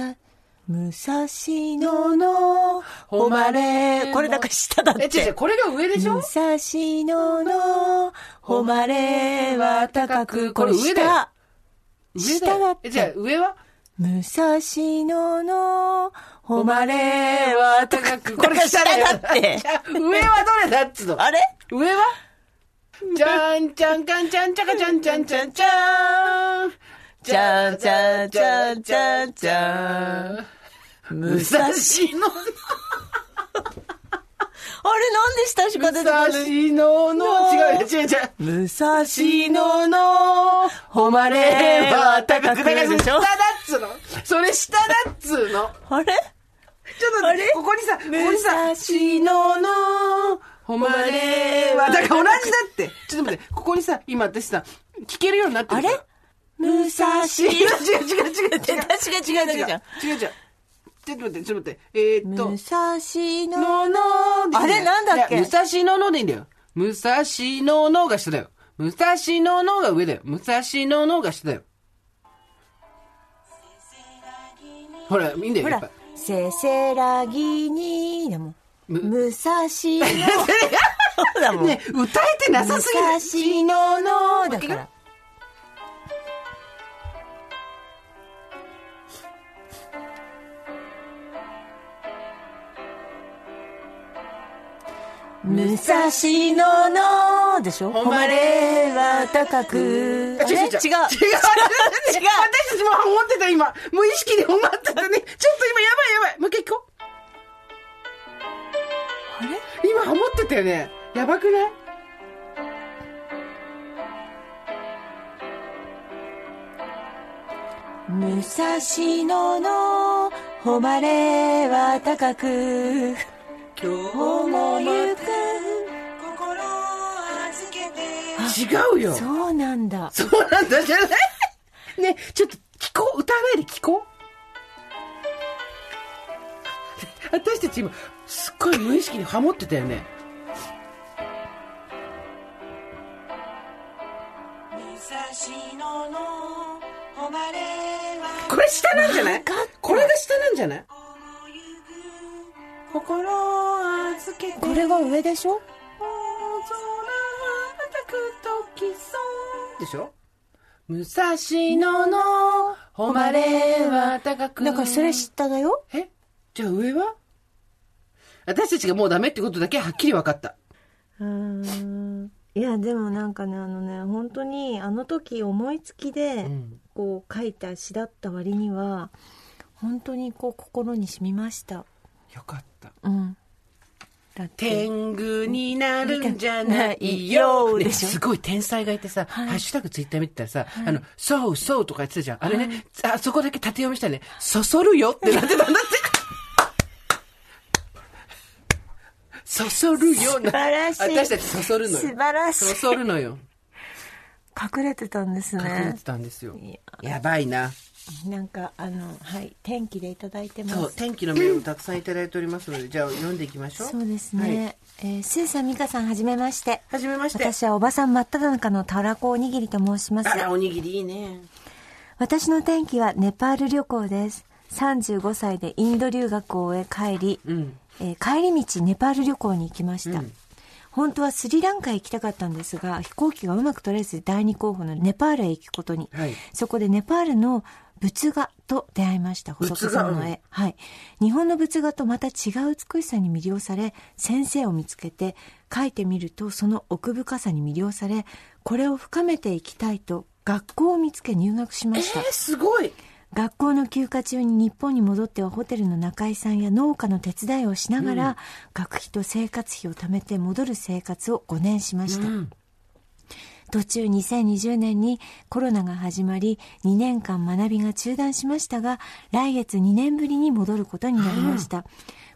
武蔵野の誉れ。これだから下だって。え、違う違う、これが上でしょ武蔵野の誉れは高く。これ上だ上だ下だって。じゃあ上は武蔵野の誉れは高く。これが下だって。上はどれだっつうのあれ上はじゃんじゃんかんじゃんちゃかじゃんじゃんじゃんじゃーん。じゃんじゃんじゃんじゃんじゃん。武蔵野の。あれ、なんで下しか出てこない武蔵野の、違う、違う、違う。武蔵野の、誉れは高く高くでしょ下だっつの。それ下だっつの。あれちょっと、あれここにさ、ここにさ、武蔵野の、ほ誉れは、だから同じだって。ちょっと待って、ここにさ、今私さ、聞けるようになってる。あれ武蔵。違う違う違う違う。私が違う違う違う。違う違う。違う違うちょっと待って、ちょっと待って。えー、っと。武蔵野ののあれなんだっけむさしののでいいんだよ。むさしののが下だよ。むさしののが上だよ。むさしののが下だよ。ほら、いいんだよ、やっぱ。せせらぎにだもん。武蔵 ね、歌えてなさすぎる。武蔵野の、だから。武蔵野のでしょ誉れは高く。違う違う違う。違う違う 私たちも思ってた今。無意識で思ってたね。ちょっと今やばいやばい。もう一回聞こう。れ今ハモってたよねやばくない武蔵野の誉れは高く今日も行く心預けて違うよそうなんだそうなんだじゃないねちょっと聞こう歌わないで聞こう私たち今、すっごい無意識にハモってたよね。これ下なんじゃないこれが下なんじゃない心を預けてこれが上でしょそくときでしょ武蔵野の誉れは高くなんかそれ知っただよえじゃあ上は私たちがもうダメってことだけはっきり分かった。うんいやでもなんかねあのね本当にあの時思いつきでこう書いた詩だった割には本当にこう心に染みましたよかった、うん、だって天狗になるんじゃないよ、すごい天才がいてさ、はい、ハッシュタグツイッター見てたらさ、はい、あの、そうそうとか言ってたじゃん。あれね、はい、あそこだけ縦読みしたらね、そそるよってなってたんだって。そそるような。素晴らしい。私たちそそるのよ。素晴らしい。そそるのよ。隠れてたんですね。隠れてたんですよ。やばいな。なんかあのはい天気でいただいてます。そう天気のメールもたくさんいただいておりますので、じゃあ読んでいきましょう。そうですね。はいえー、スーさん、美香さん、はじめまして。はじめまして。私はおばさん真っ只中のたらこおにぎりと申します。あら、おにぎりいいね。私の天気はネパール旅行です。35歳でインド留学を終え帰り、うん、えー、帰り道ネパール旅行に行きました。うん本当はスリランカへ行きたかったんですが、飛行機がうまく取れず第二候補のネパールへ行くことに。はい、そこでネパールの仏画と出会いました、仏さんの絵。はい。日本の仏画とまた違う美しさに魅了され、先生を見つけて、描いてみるとその奥深さに魅了され、これを深めていきたいと学校を見つけ入学しました。えー、すごい学校の休暇中に日本に戻ってはホテルの中居さんや農家の手伝いをしながら、学費と生活費を貯めて戻る生活を5年しました。うん途中2020年にコロナが始まり2年間学びが中断しましたが来月2年ぶりに戻ることになりました、うん、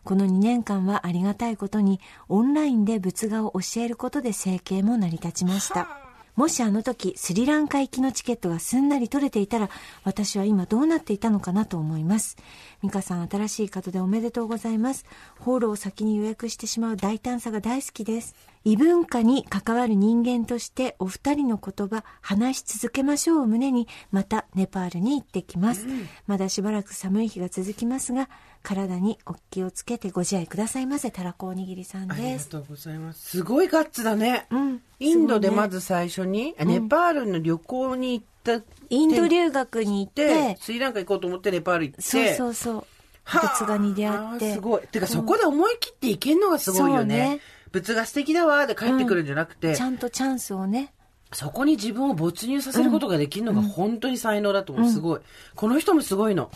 この2年間はありがたいことにオンラインで仏画を教えることで生計も成り立ちましたもしあの時スリランカ行きのチケットがすんなり取れていたら、私は今どうなっていたのかなと思います。美香さん、新しい方でおめでとうございます。ホールを先に予約してしまう大胆さが大好きです。異文化に関わる人間としてお二人の言葉話し続けましょうを胸にまたネパールに行ってきます、うん、まだしばらく寒い日が続きますが体にお気をつけてご自愛くださいませたらこおにぎりさんですありがとうございますすごいガッツだね、うん、インドでまず最初に、ね、ネパールの旅行に行った、インド留学に行ってスリランカ行こうと思ってネパール行ってそうそうそう仏画に出会ってすごいてかそこで思い切って行けるのがすごいよね仏が素敵だわで帰ってくるんじゃなくて、うん、ちゃんとチャンスをねそこに自分を没入させることができるのが本当に才能だと思う、うん、すごいこの人もすごいの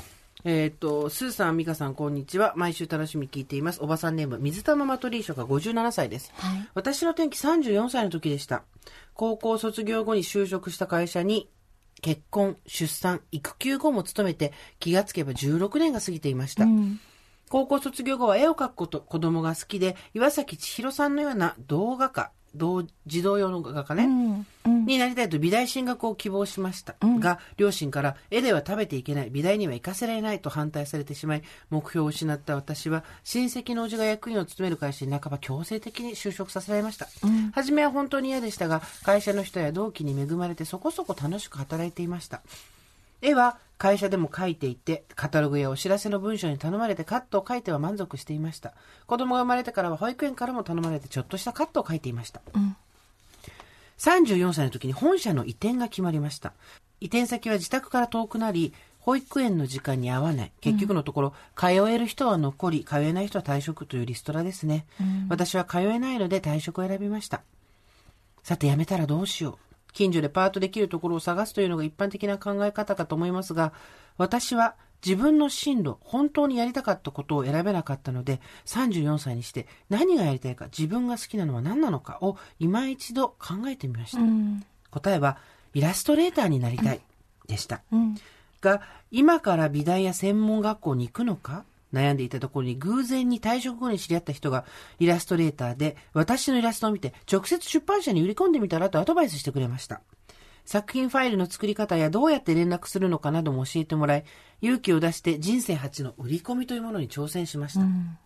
えー、っと、スーさん、美香さん、こんにちは。毎週楽しみ聞いています。おばさんネーム、水玉マトリーショが57歳です。はい、私の天気34歳の時でした。高校卒業後に就職した会社に、結婚、出産、育休後も勤めて、気がつけば16年が過ぎていました。うん高校卒業後は絵を描くこと子供が好きで岩崎千尋さんのような動画家同児童用の画家ね、うんうん、になりたいと美大進学を希望しましたが、両親から絵では食べていけない美大には行かせられないと反対されてしまい目標を失った私は親戚の叔父が役員を務める会社に半ば強制的に就職させられました、うん、初めは本当に嫌でしたが会社の人や同期に恵まれてそこそこ楽しく働いていました絵は会社でも書いていて、カタログやお知らせの文章に頼まれてカットを書いては満足していました。子供が生まれてからは保育園からも頼まれてちょっとしたカットを書いていました。うん、34歳の時に本社の移転が決まりました。移転先は自宅から遠くなり、保育園の時間に合わない。結局のところ、うん、通える人は残り、通えない人は退職というリストラですね。うん、私は通えないので退職を選びました。さて、辞めたらどうしよう。近所でパートできるところを探すというのが一般的な考え方かと思いますが、私は自分の進路、本当にやりたかったことを選べなかったので、34歳にして何がやりたいか、自分が好きなのは何なのかを今一度考えてみました。うん、答えは、イラストレーターになりたい、でした。うんうん、が、今から美大や専門学校に行くのか悩んでいたところに偶然に退職後に知り合った人がイラストレーターで私のイラストを見て直接出版社に売り込んでみたらとアドバイスしてくれました。作品ファイルの作り方やどうやって連絡するのかなども教えてもらい、勇気を出して人生初の売り込みというものに挑戦しました。うん、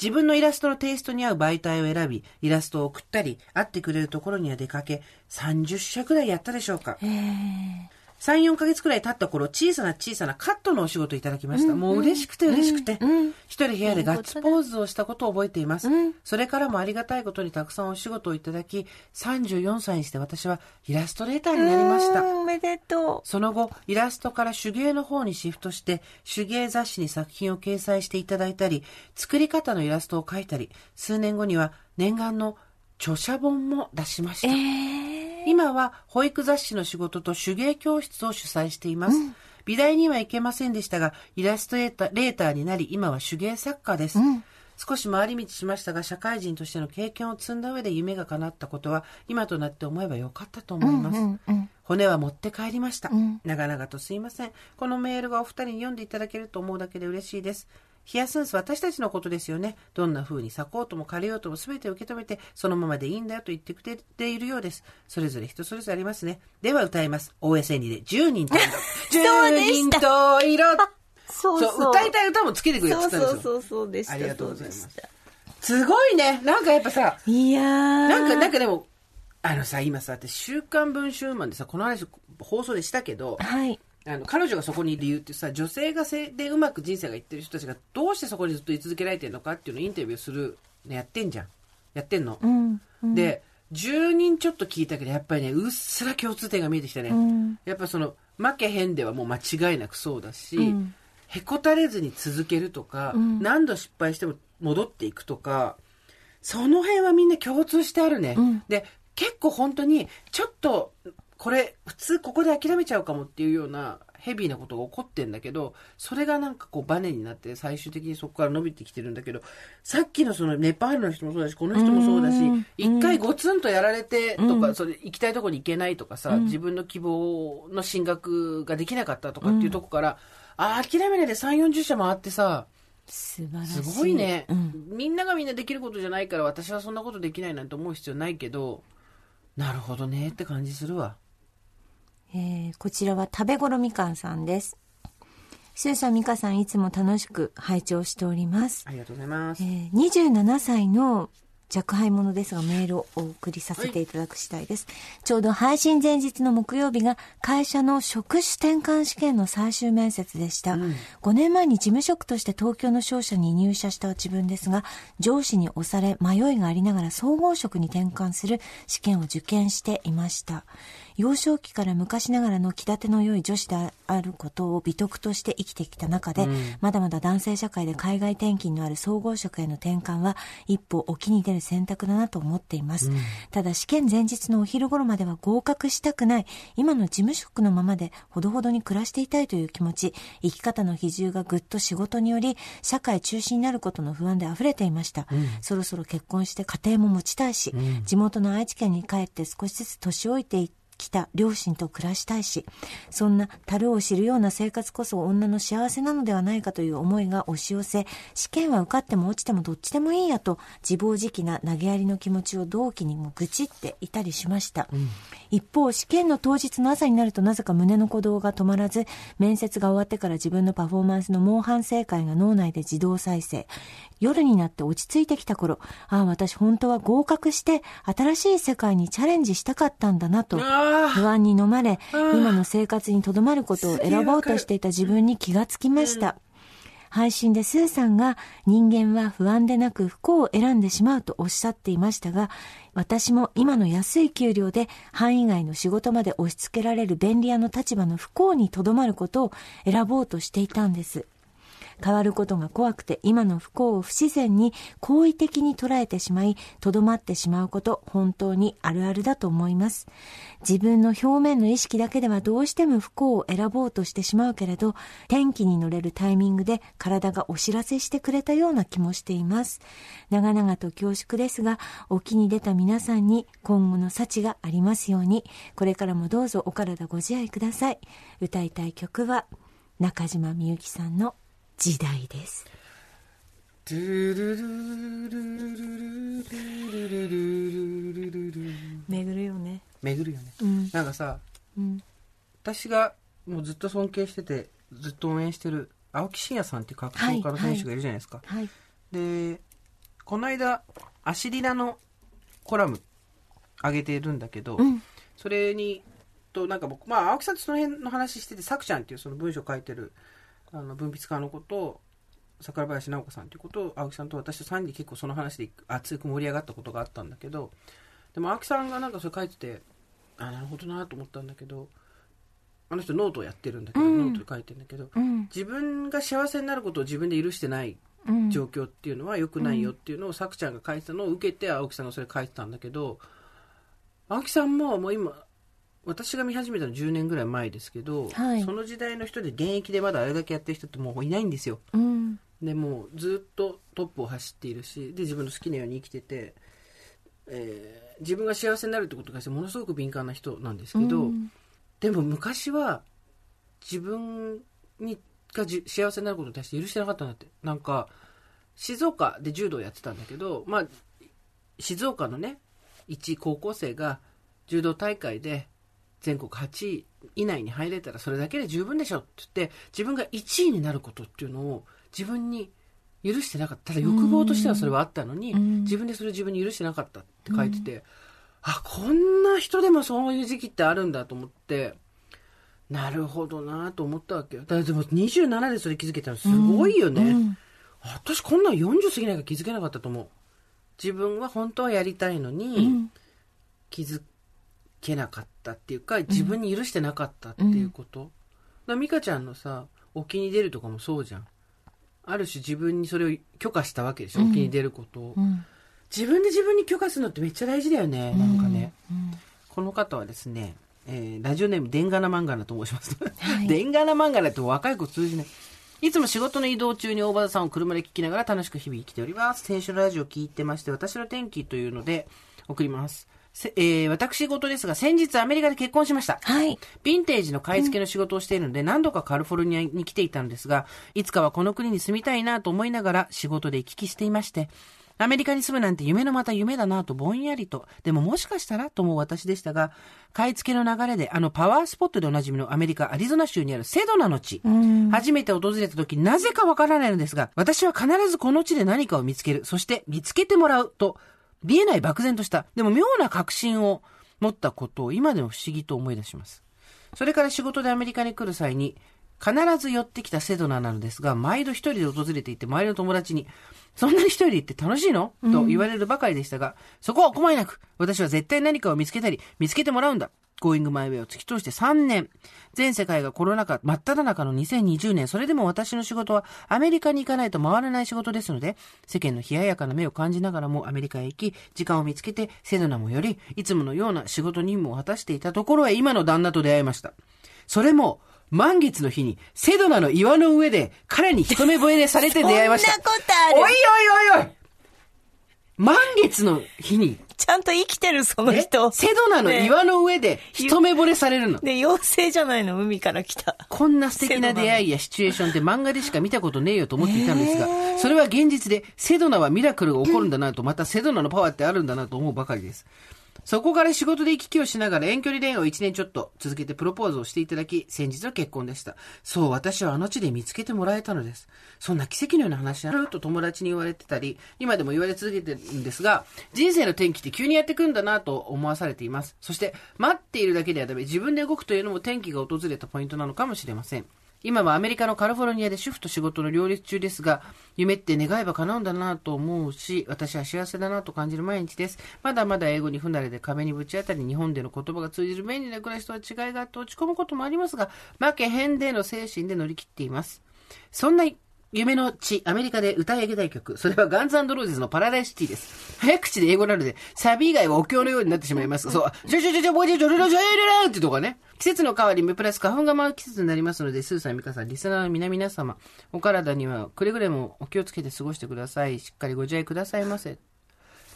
自分のイラストのテイストに合う媒体を選び、イラストを送ったり、会ってくれるところには出かけ、30社くらいやったでしょうか。えー3、4ヶ月くらい経った頃、小さな小さなカットのお仕事いただきました。うんもう嬉しくて嬉しくて、うん、一人部屋でガッツポーズをしたことを覚えています、うん。それからもありがたいことにたくさんお仕事をいただき、34歳にして私はイラストレーターになりました。おめでとう。その後、イラストから手芸の方にシフトして、手芸雑誌に作品を掲載していただいたり、作り方のイラストを描いたり、数年後には念願の著者本も出しました、えー、今は保育雑誌の仕事と手芸教室を主催しています、うん、美大には行けませんでしたがイラストレーターになり今は手芸作家です、うん少し回り道しましたが社会人としての経験を積んだ上で夢が叶ったことは今となって思えばよかったと思います、うんうんうん、骨は持って帰りました、うん、長々とすいませんこのメールがお二人に読んでいただけると思うだけで嬉しいですヒアスンス私たちのことですよね。どんな風に咲こうとも枯れようとも全て受け止めて、そのままでいいんだよと言ってくれているようです。それぞれ人それぞれありますね。では歌います。大江千里で10人と色。10 人と色。そうそう歌いたい歌もつけてくれって言ったんですよ。そうそうそうでした。ありがとうございます。すごいね。なんかやっぱさ、いやなんか、なんかでも、あのさ、今さ、私、週刊文春マンでさ、この話、放送でしたけど、はい。あの彼女がそこにいる理由ってさ女性がせでうまく人生がいってる人たちがどうしてそこにずっと居続けられてるのかっていうのをインタビューするのやってんじゃんやってんの。うんうん、で10人ちょっと聞いたけどやっぱりねうっすら共通点が見えてきたね、うん、やっぱその負けへんではもう間違いなくそうだし、うん、へこたれずに続けるとか、うん、何度失敗しても戻っていくとかその辺はみんな共通してあるね、で結構本当にちょっとこれ、普通ここで諦めちゃうかもっていうようなヘビーなことが起こってんだけど、それがなんかこうバネになって最終的にそこから伸びてきてるんだけど、さっきのそのネパールの人もそうだし、この人もそうだし、一回ゴツンとやられてとか、それ行きたいとこに行けないとかさ、自分の希望の進学ができなかったとかっていうとこから、あ、諦めないで3、40社回ってさ、すごいね、みんながみんなできることじゃないから私はそんなことできないなんて思う必要ないけどなるほどねって感じするわ。えー、こちらは食べごろみかんさんです。スーさん、ミカさん、いつも楽しく拝聴しております。ありがとうございます。えー、27歳の若輩者ですが、メールをお送りさせていただく次第です。はい、ちょうど配信前日の木曜日が、会社の職種転換試験の最終面接でした。うん、5年前に事務職として東京の商社に入社した自分ですが、上司に押され、迷いがありながら総合職に転換する試験を受験していました。幼少期から昔ながらの気立ての良い女子であることを美徳として生きてきた中で、うん、まだまだ男性社会で海外転勤のある総合職への転換は一歩沖に出る選択だなと思っています、うん、ただ試験前日のお昼頃までは合格したくない今の事務職のままでほどほどに暮らしていたいという気持ち生き方の比重がぐっと仕事により社会中心になることの不安で溢れていました、うん、そろそろ結婚して家庭も持ちたいし、地元の愛知県に帰って少しずつ年老いていって来た両親と暮らしたいし、そんな樽を知るような生活こそ女の幸せなのではないかという思いが押し寄せ、試験は受かっても落ちてもどっちでもいいやと、自暴自棄な投げやりの気持ちを同期にも愚痴っていたりしました。うん、一方、試験の当日の朝になるとなぜか胸の鼓動が止まらず、面接が終わってから自分のパフォーマンスの猛反省会が脳内で自動再生。夜になって落ち着いてきた頃、ああ、私本当は合格して新しい世界にチャレンジしたかったんだなと、不安に飲まれ、今の生活にとどまることを選ぼうとしていた自分に気がつきました。配信でスーさんが人間は不安でなく不幸を選んでしまうとおっしゃっていましたが、私も今の安い給料で範囲外の仕事まで押し付けられる便利屋の立場の不幸にとどまることを選ぼうとしていたんです。変わることが怖くて今の不幸を不自然に好意的に捉えてしまい、とどまってしまうこと、本当にあるあるだと思います。自分の表面の意識だけではどうしても不幸を選ぼうとしてしまうけれど、天気に乗れるタイミングで体がお知らせしてくれたような気もしています。長々と恐縮ですが、沖に出た皆さんに今後の幸がありますように、これからもどうぞお体ご自愛ください。歌いたい曲は中島みゆきさんの時代です。巡るよね。巡るよね。うん、なんかさ、うん、私がもうずっと尊敬してて、ずっと応援してる青木真也さんっていう格闘家の選手がいるじゃないですか。はいはい、で、この間、アシリナのコラム上げてるんだけど、うん、それに、となんか僕、まあ青木さんとその辺の話してて、さくちゃんっていうその文章書いてる、あの文筆家のことを桜林直子さんということを青木さんと私と3人で結構その話で熱く盛り上がったことがあったんだけどでも青木さんがなんかそれ書いててあなるほどなと思ったんだけどあの人ノートをやってるんだけど、うん、ノート書いてるんだけど、うん、自分が幸せになることを自分で許してない状況っていうのは良くないよっていうのをさく、うん、ちゃんが書いてたのを受けて青木さんがそれ書いてたんだけど青木さんももう今私が見始めたの10年ぐらい前ですけど、はい、その時代の人で現役でまだあれだけやってる人ってもういないんですよ、うん、でもずっとトップを走っているしで自分の好きなように生きてて、えー、自分が幸せになるってことてものすごく敏感な人なんですけど、うん、でも昔は自分にがじ幸せになることに対して許してなかったんだってなんか静岡で柔道やってたんだけど、まあ、静岡のね一高校生が柔道大会で全国8位以内に入れたらそれだけで十分でしょって言って自分が1位になることっていうのを自分に許してなかったただ欲望としてはそれはあったのに自分でそれを自分に許してなかったって書いててあこんな人でもそういう時期ってあるんだと思ってなるほどなと思ったわけよだでも27でそれ気づけたのすごいよね、私こんなん40過ぎないから気づけなかったと思う自分は本当はやりたいのに、気づけなかったっていうか、自分に許してなかったっていうこと。うん、美香ちゃんのさ、沖に出るとかもそうじゃん。ある種自分にそれを許可したわけでしょ、うん、沖に出ることを、うん、自分で自分に許可するのってめっちゃ大事だよね、うん、なんかね、うん、この方はですね、えー、ラジオネームでんがな漫画」だと申します、でんがな漫画だとって若い子通じないいつも仕事の移動中に大場さんを車で聞きながら楽しく日々生きております先週のラジオ聞いてまして私の天気というので送りますえー、私事ですが、先日アメリカで結婚しました。はい。ヴィンテージの買い付けの仕事をしているので、何度かカリフォルニアに来ていたのですが、いつかはこの国に住みたいなと思いながら仕事で行き来していまして、アメリカに住むなんて夢のまた夢だなとぼんやりと、でももしかしたらと思う私でしたが、買い付けの流れで、あのパワースポットでおなじみのアメリカ・アリゾナ州にあるセドナの地、初めて訪れた時なぜかわからないのですが、私は必ずこの地で何かを見つける、そして見つけてもらうと、見えない漠然とした、でも妙な確信を持ったことを今でも不思議と思い出します。それから仕事でアメリカに来る際に、必ず寄ってきたセドナなのですが、毎度一人で訪れていて、周りの友達に、そんなに一人で行って楽しいのと言われるばかりでしたが、うん、そこはおまいなく、私は絶対何かを見つけたり、見つけてもらうんだ。ゴーイングマイウェイを突き通して3年。全世界がコロナ禍真っ只中の2020年。それでも私の仕事はアメリカに行かないと回らない仕事ですので、世間の冷ややかな目を感じながらもアメリカへ行き、時間を見つけてセドナもより、いつものような仕事任務を果たしていたところへ今の旦那と出会いました。それも、満月の日に、セドナの岩の上で、彼に一目惚れされて出会いました。そんなことあるおいおいおいおい満月の日に。ちゃんと生きてる、その人。セドナの岩の上で一目惚れされるの。妖精じゃないの、海から来た。こんな素敵な出会いやシチュエーションって漫画でしか見たことねえよと思っていたんですが、えー、それは現実で、セドナはミラクルが起こるんだなと、またセドナのパワーってあるんだなと思うばかりです。うんそこから仕事で行き来をしながら遠距離恋愛を1年ちょっと続けてプロポーズをしていただき、先日は結婚でした。そう、私はあの地で見つけてもらえたのです。そんな奇跡のような話あると友達に言われてたり、今でも言われ続けてるんですが、人生の転機って急にやってくんだなと思わされています。そして、待っているだけではダメ、自分で動くというのも転機が訪れたポイントなのかもしれません。今はアメリカのカリフォルニアで主婦と仕事の両立中ですが、夢って願えば叶うんだなと思うし、私は幸せだなと感じる毎日です。まだまだ英語に不慣れで壁にぶち当たり、日本での言葉が通じる便利な暮らしとは違いがあって落ち込むこともありますが、負けへんでの精神で乗り切っています。そんな夢の地、アメリカで歌い上げたい曲。それはガンズローゼズのパラダイスシティです。早口で英語なので、サビ以外はお経のようになってしまいます。そう、ちょちょちょちょ、ぼちょちょちょちょちょってとかね。季節の変わり目プラス花粉が舞う季節になりますので、スーさん、ミカさん、リスナーの皆皆様、お体にはくれぐれもお気をつけて過ごしてください。しっかりご自愛くださいませ。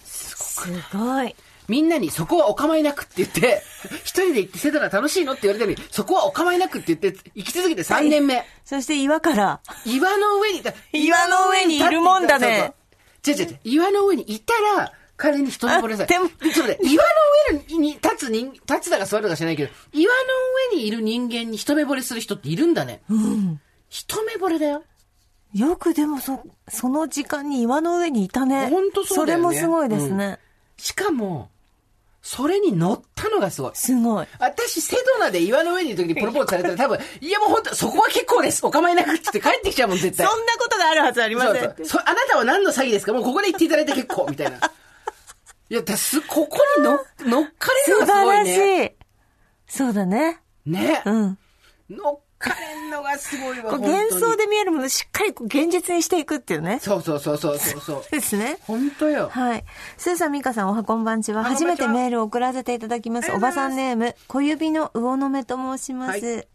すごい。みんなにそこはお構いなくって言って、一人で行ってセてたら楽しいのって言われたのに、そこはお構いなくって言って、行き続けて3年目。そして岩から。岩の上に、岩の上にいるもんだね。違う違う、岩の上にいたら、彼に一目惚れさい。でも、ちょ岩の上に立つ人、立つだか座るだか知らないけど、岩の上にいる人間に一目惚れする人っているんだね。うん。一目惚れだよ。よくでもそ、その時間に岩の上にいたね。本当そうだよね。それもすごいですね。うん、しかも、それに乗ったのがすごい。すごい。私、セドナで岩の上にいる時にプロポーズされたら多分、いやもう本当、そこは結構です。お構いなくって帰ってきちゃうもん、絶対。そんなことがあるはずありません。そうそうあなたは何の詐欺ですかもうここで言っていただいて結構、みたいな。いや、だす、ここに乗っ、乗っかれるのがすごいね。素晴らしい。そうだね。ね。うん。乗っかれんのがすごいわ。幻想で見えるものしっかり現実にしていくっていうね。そうそうそうそうそうそう。ですね。本当よ。はい。スーさん、ミカさん、おはこんばんちは。初めてメールを送らせていただきます。おばさんネーム、小指の魚の目と申します。はい、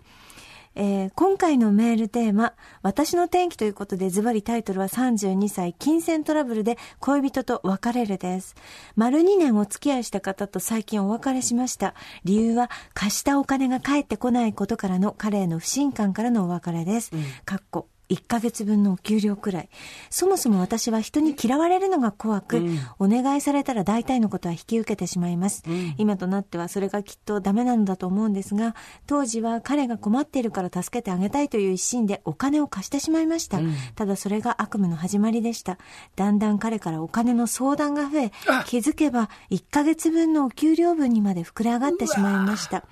えー、今回のメールテーマ、私の天気ということでズバリタイトルは32歳、金銭トラブルで恋人と別れるです。丸2年お付き合いした方と最近お別れしました。理由は貸したお金が返ってこないことからの彼への不信感からのお別れです。かっこ1ヶ月分のお給料くらい。そもそも私は人に嫌われるのが怖く、うん、お願いされたら大体のことは引き受けてしまいます、うん。今となってはそれがきっとダメなんだと思うんですが、当時は彼が困っているから助けてあげたいという一心でお金を貸してしまいました。うん、ただそれが悪夢の始まりでした。だんだん彼からお金の相談が増え、気づけば1ヶ月分のお給料分にまで膨れ上がってしまいました。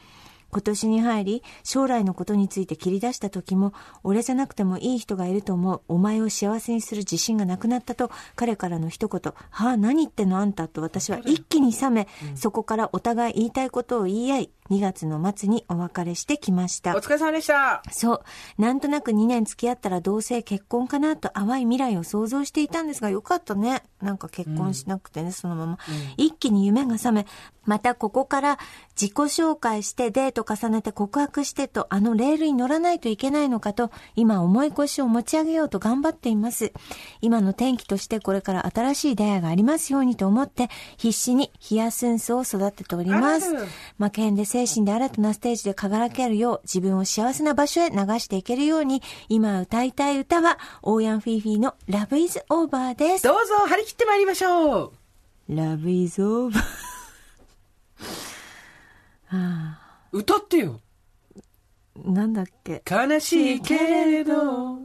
今年に入り、将来のことについて切り出した時も、俺じゃなくてもいい人がいると思う。お前を幸せにする自信がなくなったと、彼からの一言、はあ、何言ってんのあんたと私は一気に冷め、そこからお互い言いたいことを言い合い、2月の末にお別れしてきました。お疲れ様でした。そう。なんとなく2年付き合ったら同せ結婚かなと淡い未来を想像していたんですが、よかったね。なんか結婚しなくてね、うん、そのまま、うん。一気に夢が覚め、またここから自己紹介してデート重ねて告白してと、あのレールに乗らないといけないのかと、今重い腰を持ち上げようと頑張っています。今の天気としてこれから新しい出会いがありますようにと思って、必死にヒヤスンスを育てております。まあ、んで精神で新たなステージで輝けるよう、自分を幸せな場所へ流していけるように、今歌いたい歌は、オーヤンフィーフィーの Love is Over です。どうぞ、張り切ってまいりましょう !Love is Over あ、歌ってよなんだっけ悲しいけれど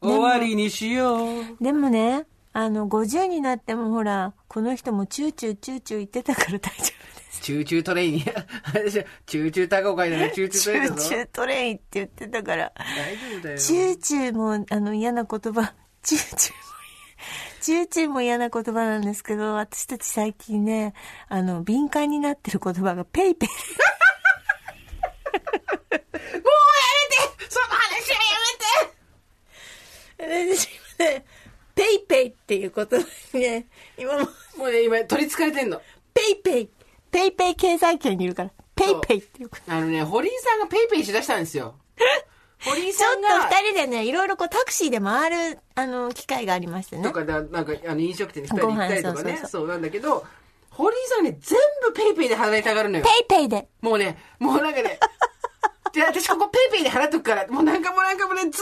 終わりにしようでもねあの50になってもほらこの人もチューチューチューチュー言ってたから大丈夫チューチュートレイン。あれでしょ、チューチュー高岡にね、チューチュートレイン。チューチュートレインって言ってたから。大丈夫だよ。チューチューも、あの、嫌な言葉、チューチューも、チューチューも嫌な言葉なんですけど、私たち最近ね、あの、敏感になってる言葉がペイペイ。もうやめてその話はやめて私今ね、ペイペイっていう言葉にね、今も。もうね、今取り憑かれてんの。ペイペイペイペイ経済圏にいるから、ペイペイってよく。あのね、堀井さんがペイペイしだしたんですよ。堀井さんが。ちょっと二人でね、いろいろこうタクシーで回る、あの、機会がありましてね。とかだ、なんか、あの、飲食店に二人行ったりとかね。そうそうなんだけど、堀井さんね、全部ペイペイで払いたがるのよ。ペイペイで。もうね、もうなんかね、で、私ここペイペイで払っとくから、もうなんかもなんかもね、ずっ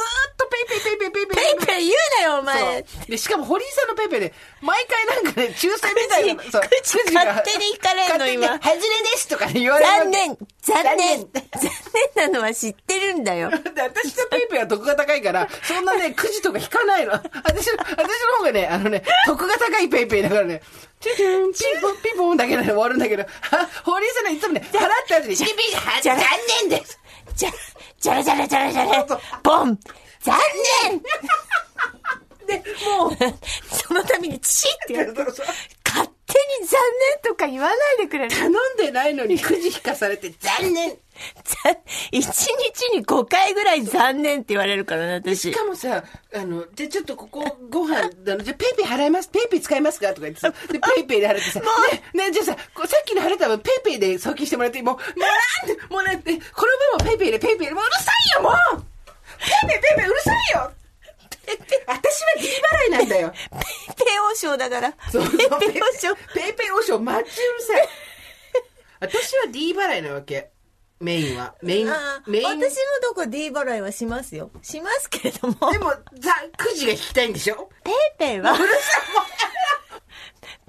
とペイペイペイペイペイペイペイ。ペイ言うなよ、お前。で、しかも堀井さんのペイペイで、毎回なんかね、抽選みたいな。口、口勝手に引かれるの今。外れですとか言われる。残念残念残念なのは知ってるんだよ。で、私のペイペイは得が高いから、そんなね、くじとか引かないの。私の、私の方がね、あのね、得が高いペイペイだからね。チュチュン、ピンポン、ピンポンだけで終わるんだけど、堀井さんね、いつもね、払った後に、ピンピン、残念ですじゃ、じゃれじゃれじゃれじゃれ、ボン残念 で、もう、そのためにチーってやる。勝手に残念とか言わないでくれる。頼んでないのにくじ引かされて残念 一日に5回ぐらい残念って言われるからね、私。しかもさ、あの、じゃちょっとここご飯、あの、じゃペイペイ払います、ペイペイ使いますかとか言ってさ、で、ペイペイで払ってさ、もうね、ね、じゃあさ、こさっきの払った分ペイペイで送金してもらって、もう、もうなんて、もうなんて、この分もペイペイでペイペイで、もううるさいよ、もうペイペイペイペイうるさいよ私は D 払いなんだよ。ペイペイ王将だから。そうペイペイ王将。ペイペイ王将、マッチうるさい。私は D 払いなわけ。メインは。メイン、メイン。私もどこ D 払いはしますよ。しますけれども。でも、ザ・くじが引きたいんでしょペイペイは、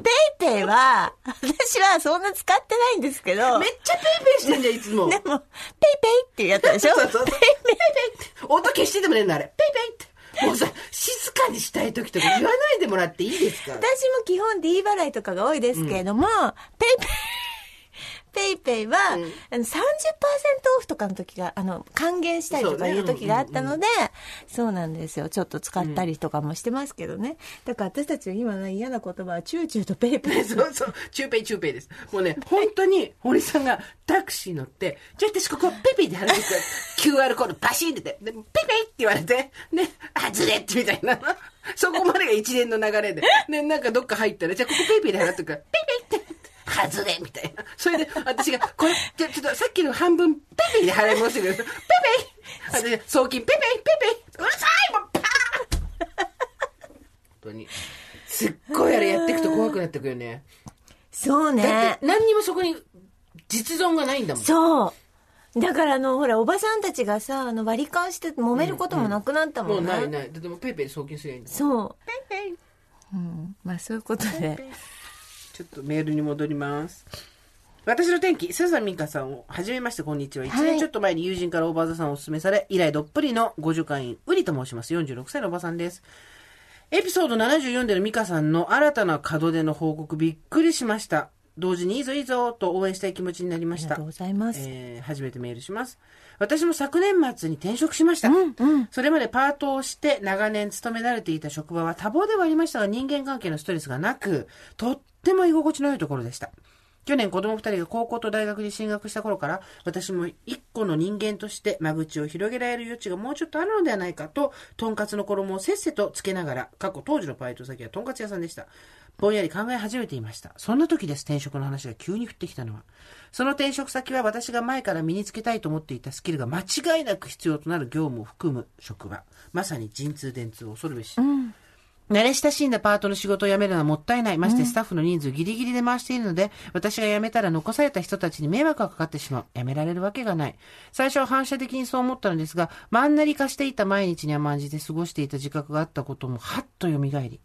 ペイペイは、私はそんな使ってないんですけど。めっちゃペイペイしてんじゃん、いつも。でも、ペイペイってやったでしょそうそうそう。ペイペイって。音消しててもねえんだ、あれ。ペイペイって。もうさ、静かにしたい時とか言わないでもらっていいですか私も基本 D 払いとかが多いですけれども、うん、ペイペイ。ペイは、うん、30%オフとかの時が、あの、還元したりとかいう時があったので、そうなんですよ。ちょっと使ったりとかもしてますけどね。だから私たちは今の嫌な言葉は、チューチューとペイペイ。そうそう、チューペイチューペイです。もうね、本当に堀さんがタクシー乗って、じゃあ私ここペイペイで払ってく QR コードバシンってて、ペイペイって言われて、ね、あ、ずれってみたいな。そこまでが一連の流れで。ね、なんかどっか入ったら、じゃあここペイペイで払っとくから、ペイペイって。はずれみたいな。それで、私が、これ、ちょっとさっきの半分、ペペで払い戻してください。ペペ私、送金、ペペペペうるさいもうパーン本当に。すっごいあれやっていくと怖くなってくよね。そうね。だって、何にもそこに実存がないんだもん。そう。だからあのほらおばさんたちがさあの割り勘して揉めることもなくなったもんね、うんうん、もうないないでもペイペイで送金すりゃいいんだそうペイペイ、うん、まあそういうことでちょっとメールに戻ります。私の天気、スーザン・ミンカさんを、はじめまして、こんにちは。1年ちょっと前に友人からおばあさんをお勧めされ、以来どっぷりのご助会員、ウリと申します。46歳のおばさんです。エピソード74でのミカさんの新たな門出の報告、びっくりしました。同時にいいぞいいぞと応援したい気持ちになりました。ありがとうございます。えー、初めてメールします。私も昨年末に転職しました。うんうん、それまでパートをして長年勤められていた職場は多忙ではありましたが人間関係のストレスがなく、とっっても居心地の良いところでした。去年子供2人が高校と大学に進学した頃から私も一個の人間として間口を広げられる余地がもうちょっとあるのではないかととんかつの衣をせっせとつけながら過去当時のバイト先はとんかつ屋さんでしたぼんやり考え始めていましたそんな時です転職の話が急に降ってきたのはその転職先は私が前から身につけたいと思っていたスキルが間違いなく必要となる業務を含む職場まさに陣痛電通恐るべし、うん慣れ親しんだパートの仕事を辞めるのはもったいない。まして、スタッフの人数ギリギリで回しているので、私が辞めたら残された人たちに迷惑がかかってしまう。辞められるわけがない。最初は反射的にそう思ったのですが、マンネリ化していた毎日に甘んじて過ごしていた自覚があったことも、はっと蘇り。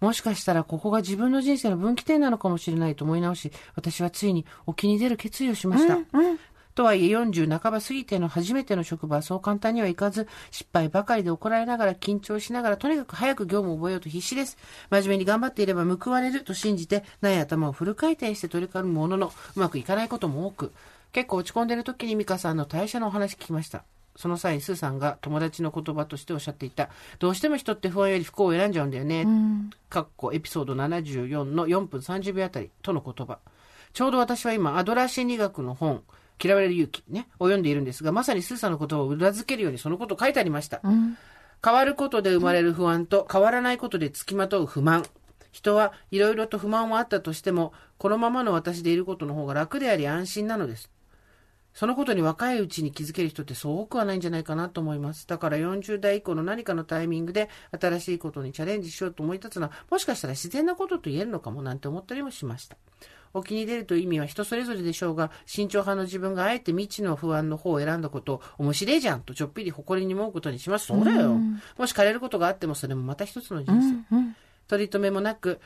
もしかしたらここが自分の人生の分岐点なのかもしれないと思い直し、私はついに沖に出る決意をしました。うんうん、とはいえ40半ば過ぎての初めての職場はそう簡単にはいかず、失敗ばかりで怒られながら緊張しながらとにかく早く業務を覚えようと必死です。真面目に頑張っていれば報われると信じて、ない頭をフル回転して取り組むものの、うまくいかないことも多く、結構落ち込んでいる時に美香さんの退社のお話聞きました。その際、スーさんが友達の言葉としておっしゃっていた、どうしても人って不安より不幸を選んじゃうんだよね。かっこエピソード74の4分30秒あたりとの言葉。ちょうど私は今、アドラー心理学の本、嫌われる勇気、ね、を読んでいるんですが、まさにスーさんのことを裏付けるようにそのことを書いてありました。うん、変わることで生まれる不安と、変わらないことで付きまとう不満。人はいろいろと不満はあったとしても、このままの私でいることの方が楽であり安心なのです。そのことに若いうちに気づける人ってそう多くはないんじゃないかなと思います。だから40代以降の何かのタイミングで新しいことにチャレンジしようと思い立つのは、もしかしたら自然なことと言えるのかもなんて思ったりもしました。沖に出るという意味は人それぞれでしょうが、慎重派の自分があえて未知の不安の方を選んだことを面白いじゃんとちょっぴり誇りに思うことにします。そうだよ。もし枯れることがあってもそれもまた一つの人生。うん取り留めもなく、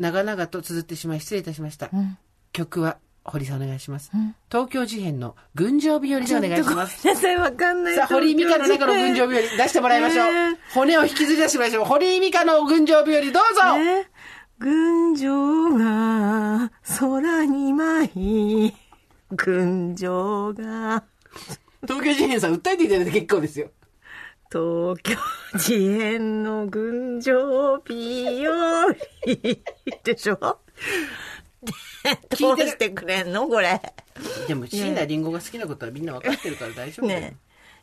長々と綴ってしまい失礼いたしました。うん、曲は堀さんお願いします。うん、東京事変の群青日和でお願いします。ごめんなさい、わかんない。さあ、堀井美香の中の群青日和出してもらいましょう。えー、骨を引きずり出してもらいましょう。堀井美香の群青日和どうぞ、えー群青が空に舞い、群青が。東京事変さん、訴えていただいて結構ですよ。東京事変の群青ピオリでしょどうしてくれんのこれ。でも、椎名んごが好きなことはみんな分かってるから大丈夫だよ。ね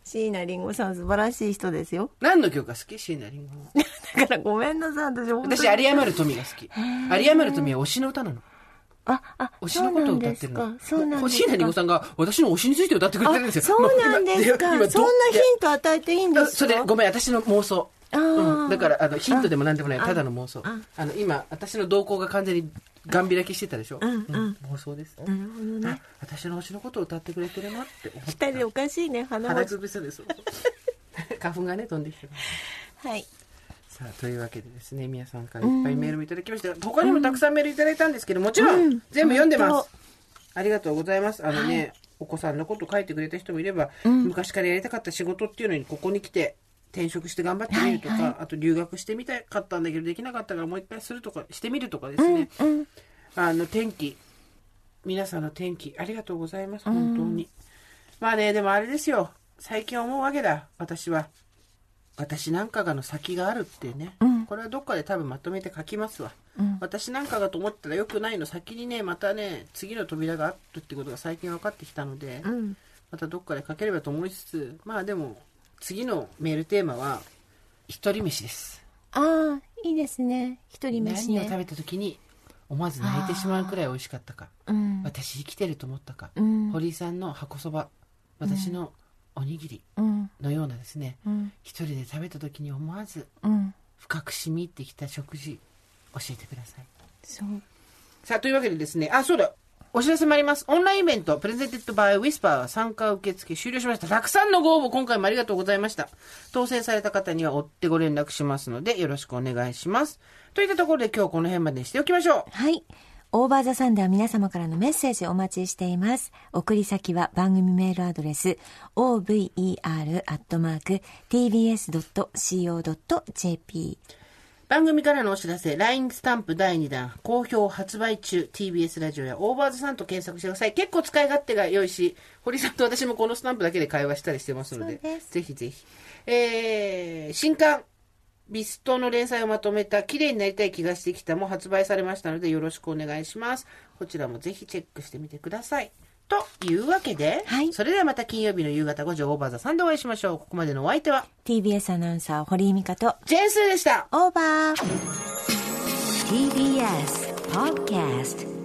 椎名林檎さん素晴らしい人ですよ。何の曲が好き椎名林檎。だからごめんなさい、私私、有り余る富が好き。有り余る富は推しの歌なの。あ、あ、推しのことを歌ってるの。そうなんですか。椎名林檎さんが私の推しについて歌ってくれてるんですよ。そうなんですか。そんなヒント与えていいんですかそれ、ごめん、私の妄想。うん、だからあのヒントでも何でもないただの妄想あの今私の動向が完全にガン開きしてたでしょ、うんうん、妄想ですなるほどね私の推しのことを歌ってくれてるなって思った人でおかしいね鼻鼻つぶせです 花粉がね飛んできてはいさあというわけでですね皆さんからいっぱいメールもいただきました、他にもたくさんメールいただいたんですけどもちろん、全部読んでます、ありがとうございますあのね、お子さんのこと書いてくれた人もいれば、昔からやりたかった仕事っていうのにここに来て転職して頑張ってみるとか、はいはい、あと留学してみたかったんだけどできなかったからもう一回するとかしてみるとかですね、うんうん、あの天気皆さんの天気ありがとうございます本当に、うん、まあねでもあれですよ最近思うわけだ私は私なんかがの先があるってね、うん、これはどっかで多分まとめて書きますわ、うん、私なんかがと思ったらよくないの先にねまたね次の扉があるってことが最近分かってきたので、またどっかで書ければと思いつつまあでも次のメールテーマは一人飯ですああいいですね一人飯、ね、何を食べた時に思わず泣いてしまうくらい美味しかったか、うん、私生きてると思ったか、うん、堀井さんの箱そば私のおにぎりのようなですね、うん、一人で食べた時に思わず深く染み入ってきた食事教えてくださいそうさあというわけでですねあそうだお知らせもあります。オンラインイベント、プレゼンテッドバイウィスパー参加受付終了しました。たくさんのご応募、今回もありがとうございました。当選された方には追ってご連絡しますので、よろしくお願いします。といったところで今日この辺までにしておきましょう。はい。オーバーザサンでは皆様からのメッセージお待ちしています。送り先は番組メールアドレス over.tbs.co.jp 番組からのお知らせ、LINE スタンプ第2弾、好評発売中、TBS ラジオやオーバーズさんと検索してください。結構使い勝手が良いし、堀さんと私もこのスタンプだけで会話したりしてますので、でぜひぜひ。えー、新刊、ビストの連載をまとめた、綺麗になりたい気がしてきたも発売されましたので、よろしくお願いします。こちらもぜひチェックしてみてください。というわけで、はい、それではまた金曜日の夕方5時オーバーザさんでお会いしましょう。ここまでのお相手は、TBS アナウンサー、堀井美香と、ジェンスーでした。オーバー !TBS Podcast